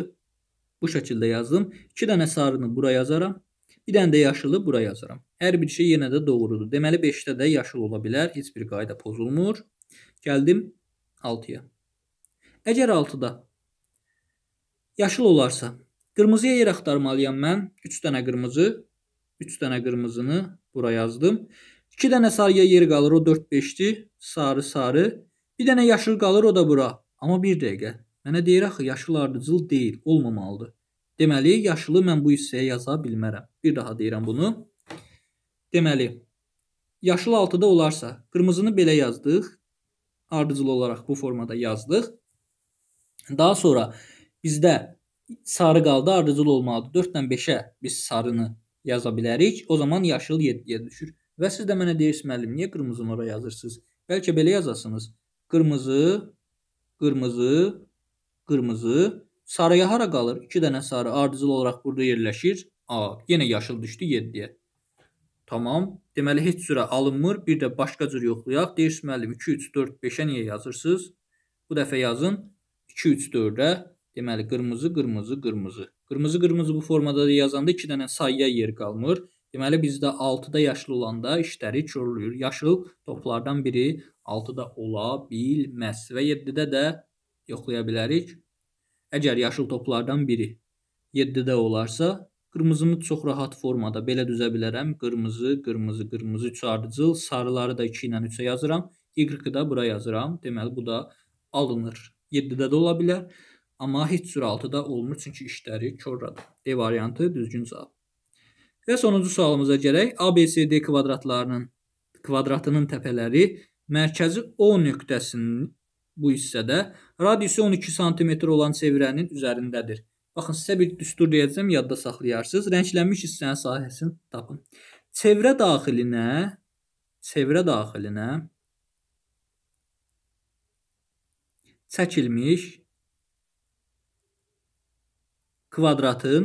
Bu şəkildə yazdım. 2 dənə sarını bura yazaram. Bir dənə də yaşılı bura yazaram. Hər bir şey yenə də doğrudur. Deməli 5-də də yaşıl ola bilər. Heç bir qayda pozulmur. Gəldim 6-ya. Əgər 6-da yaşıl olarsa, qırmızıya yer axtarmalıyam mən. 3 dənə qırmızı, 3 dənə qırmızını bura yazdım. 2 dənə sarıya yer qalır. O 4-5-dir. Sarı, sarı. Bir dənə yaşıl qalır o da bura. Amma bir dəqiqə. Mənə deyir axı yaşıl ardıcıl deyil, olmamalıdır. Deməli, yaşılı mən bu hissəyə yaza bilmərəm. Bir daha deyirəm bunu. Deməli, yaşıl 6-da olarsa, qırmızını belə yazdıq. Ardıcıl olaraq bu formada yazdıq. Daha sonra bizdə sarı qaldı, ardıcıl olmalıdır. 4-dən 5-ə biz sarını yaza bilərik. O zaman yaşıl 7-yə düşür. Və siz də mənə deyirsiniz, müəllim, niyə qırmızını ora yazırsınız? Bəlkə belə yazasınız. Qırmızı, qırmızı, qırmızı. Sarıya hara qalır? 2 dənə sarı ardıcıl olaraq burada yerləşir. A, yenə yaşıl düşdü 7-yə. Tamam. Deməli heç cürə alınmır. Bir də başqa cür yoxlayaq. Deyirsiniz, müəllim, 2 3 4 5-ə niyə yazırsınız? Bu dəfə yazın 2 3 4-ə Deməli, qırmızı, qırmızı, qırmızı. Qırmızı, qırmızı bu formada yazanda 2 dənə sayıya yer qalmır. Deməli, bizdə 6-da yaşlı olanda işləri körlüyür. Yaşıl toplardan biri 6-da ola bilməz və 7-də də yoxlaya bilərik. Əgər yaşıl toplardan biri 7-də olarsa, qırmızını çox rahat formada belə düzə bilərəm. Qırmızı, qırmızı, qırmızı çardıcıl, sarıları da 2 ilə 3-ə yazıram. Y-ı da bura yazıram. Deməli, bu da alınır. 7-də də ola bilər. Amma heç cür altıda olmur çünki işləri korradır. D variantı düzgün cavab. Və sonuncu sualımıza gələk. ABCD kvadratlarının kvadratının təpələri mərkəzi O nöqtəsinin bu hissədə radiusu 12 sm olan çevrənin üzərindədir. Baxın, sizə bir düstur deyəcəm, yadda saxlayarsınız. Rənglənmiş hissənin sahəsini tapın. Çevrə daxilinə çevrə daxilinə çəkilmiş kvadratın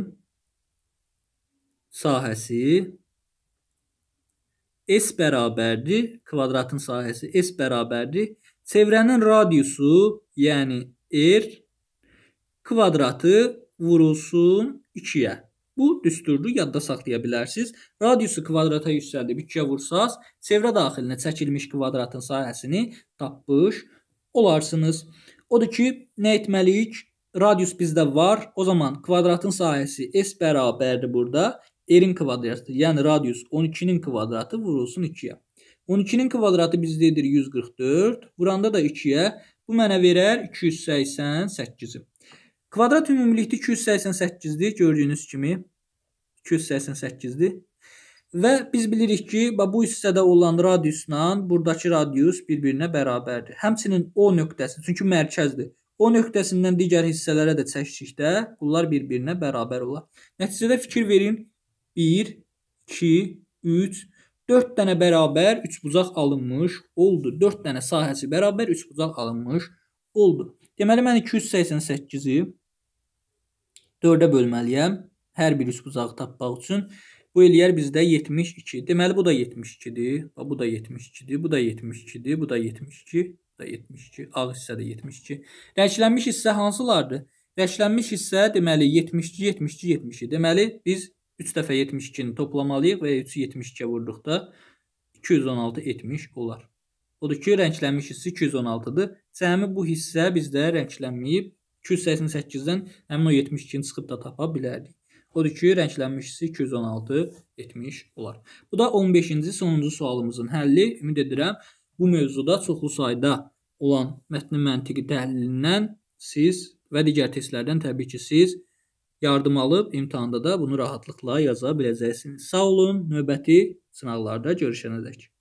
sahəsi S bərabərdir, kvadratın sahəsi S bərabərdir. Çevrənin radiusu, yəni R kvadratı vurulsun 2-yə. Bu düsturdur, yadda saxlaya bilərsiniz. Radiusu kvadrata yüksəldib 2-yə vursaz, çevrə daxilinə çəkilmiş kvadratın sahəsini tapmış olarsınız. Odur ki, nə etməliyik? radius bizdə var. O zaman kvadratın sahəsi S bərabərdir burada. R-in kvadratı, yəni radius 12-nin kvadratı vurulsun 2-yə. 12-nin kvadratı bizdə edir 144, vuranda da 2-yə. Bu mənə verər 288-i. Kvadrat ümumilikdə 288-dir, gördüyünüz kimi. 288-dir. Və biz bilirik ki, bu hissədə olan radiusla buradakı radius bir-birinə bərabərdir. Həmçinin O nöqtəsi, çünki mərkəzdir. O nöqtəsindən digər hissələrə də çəkdikdə bunlar bir-birinə bərabər olar. Nəticədə fikir verin. 1, 2, 3, 4 dənə bərabər 3 bucaq alınmış oldu. 4 dənə sahəsi bərabər 3 bucaq alınmış oldu. Deməli, mən 288-i 4-ə bölməliyəm. Hər bir 3 bucağı tapmaq üçün. Bu eləyər bizdə 72. Deməli, bu da 72-dir. Bu da 72-dir. Bu da 72-dir. Bu da 72 da 72, ağ hissə də 72. Rəklənmiş hissə hansılardır? Rəklənmiş hissə deməli 72, 72, 72. Deməli biz 3 dəfə 72-ni toplamalıyıq və 3-ü 72-ə vurduqda 216 70 olar. Odur ki, rənglənmiş hissə 216-dır. Cəmi bu hissə bizdə rənglənməyib 288-dən həmin o 72-ni çıxıb da tapa bilərdik. Odur ki, rənglənmiş hissə 216 70 olar. Bu da 15-ci sonuncu sualımızın həlli. Ümid edirəm bu mövzuda çoxlu sayda olan mətnin məntiqi dəlilindən siz və digər testlərdən təbii ki, siz yardım alıb imtahanda da bunu rahatlıqla yaza biləcəksiniz. Sağ olun, növbəti sınaqlarda görüşənədək.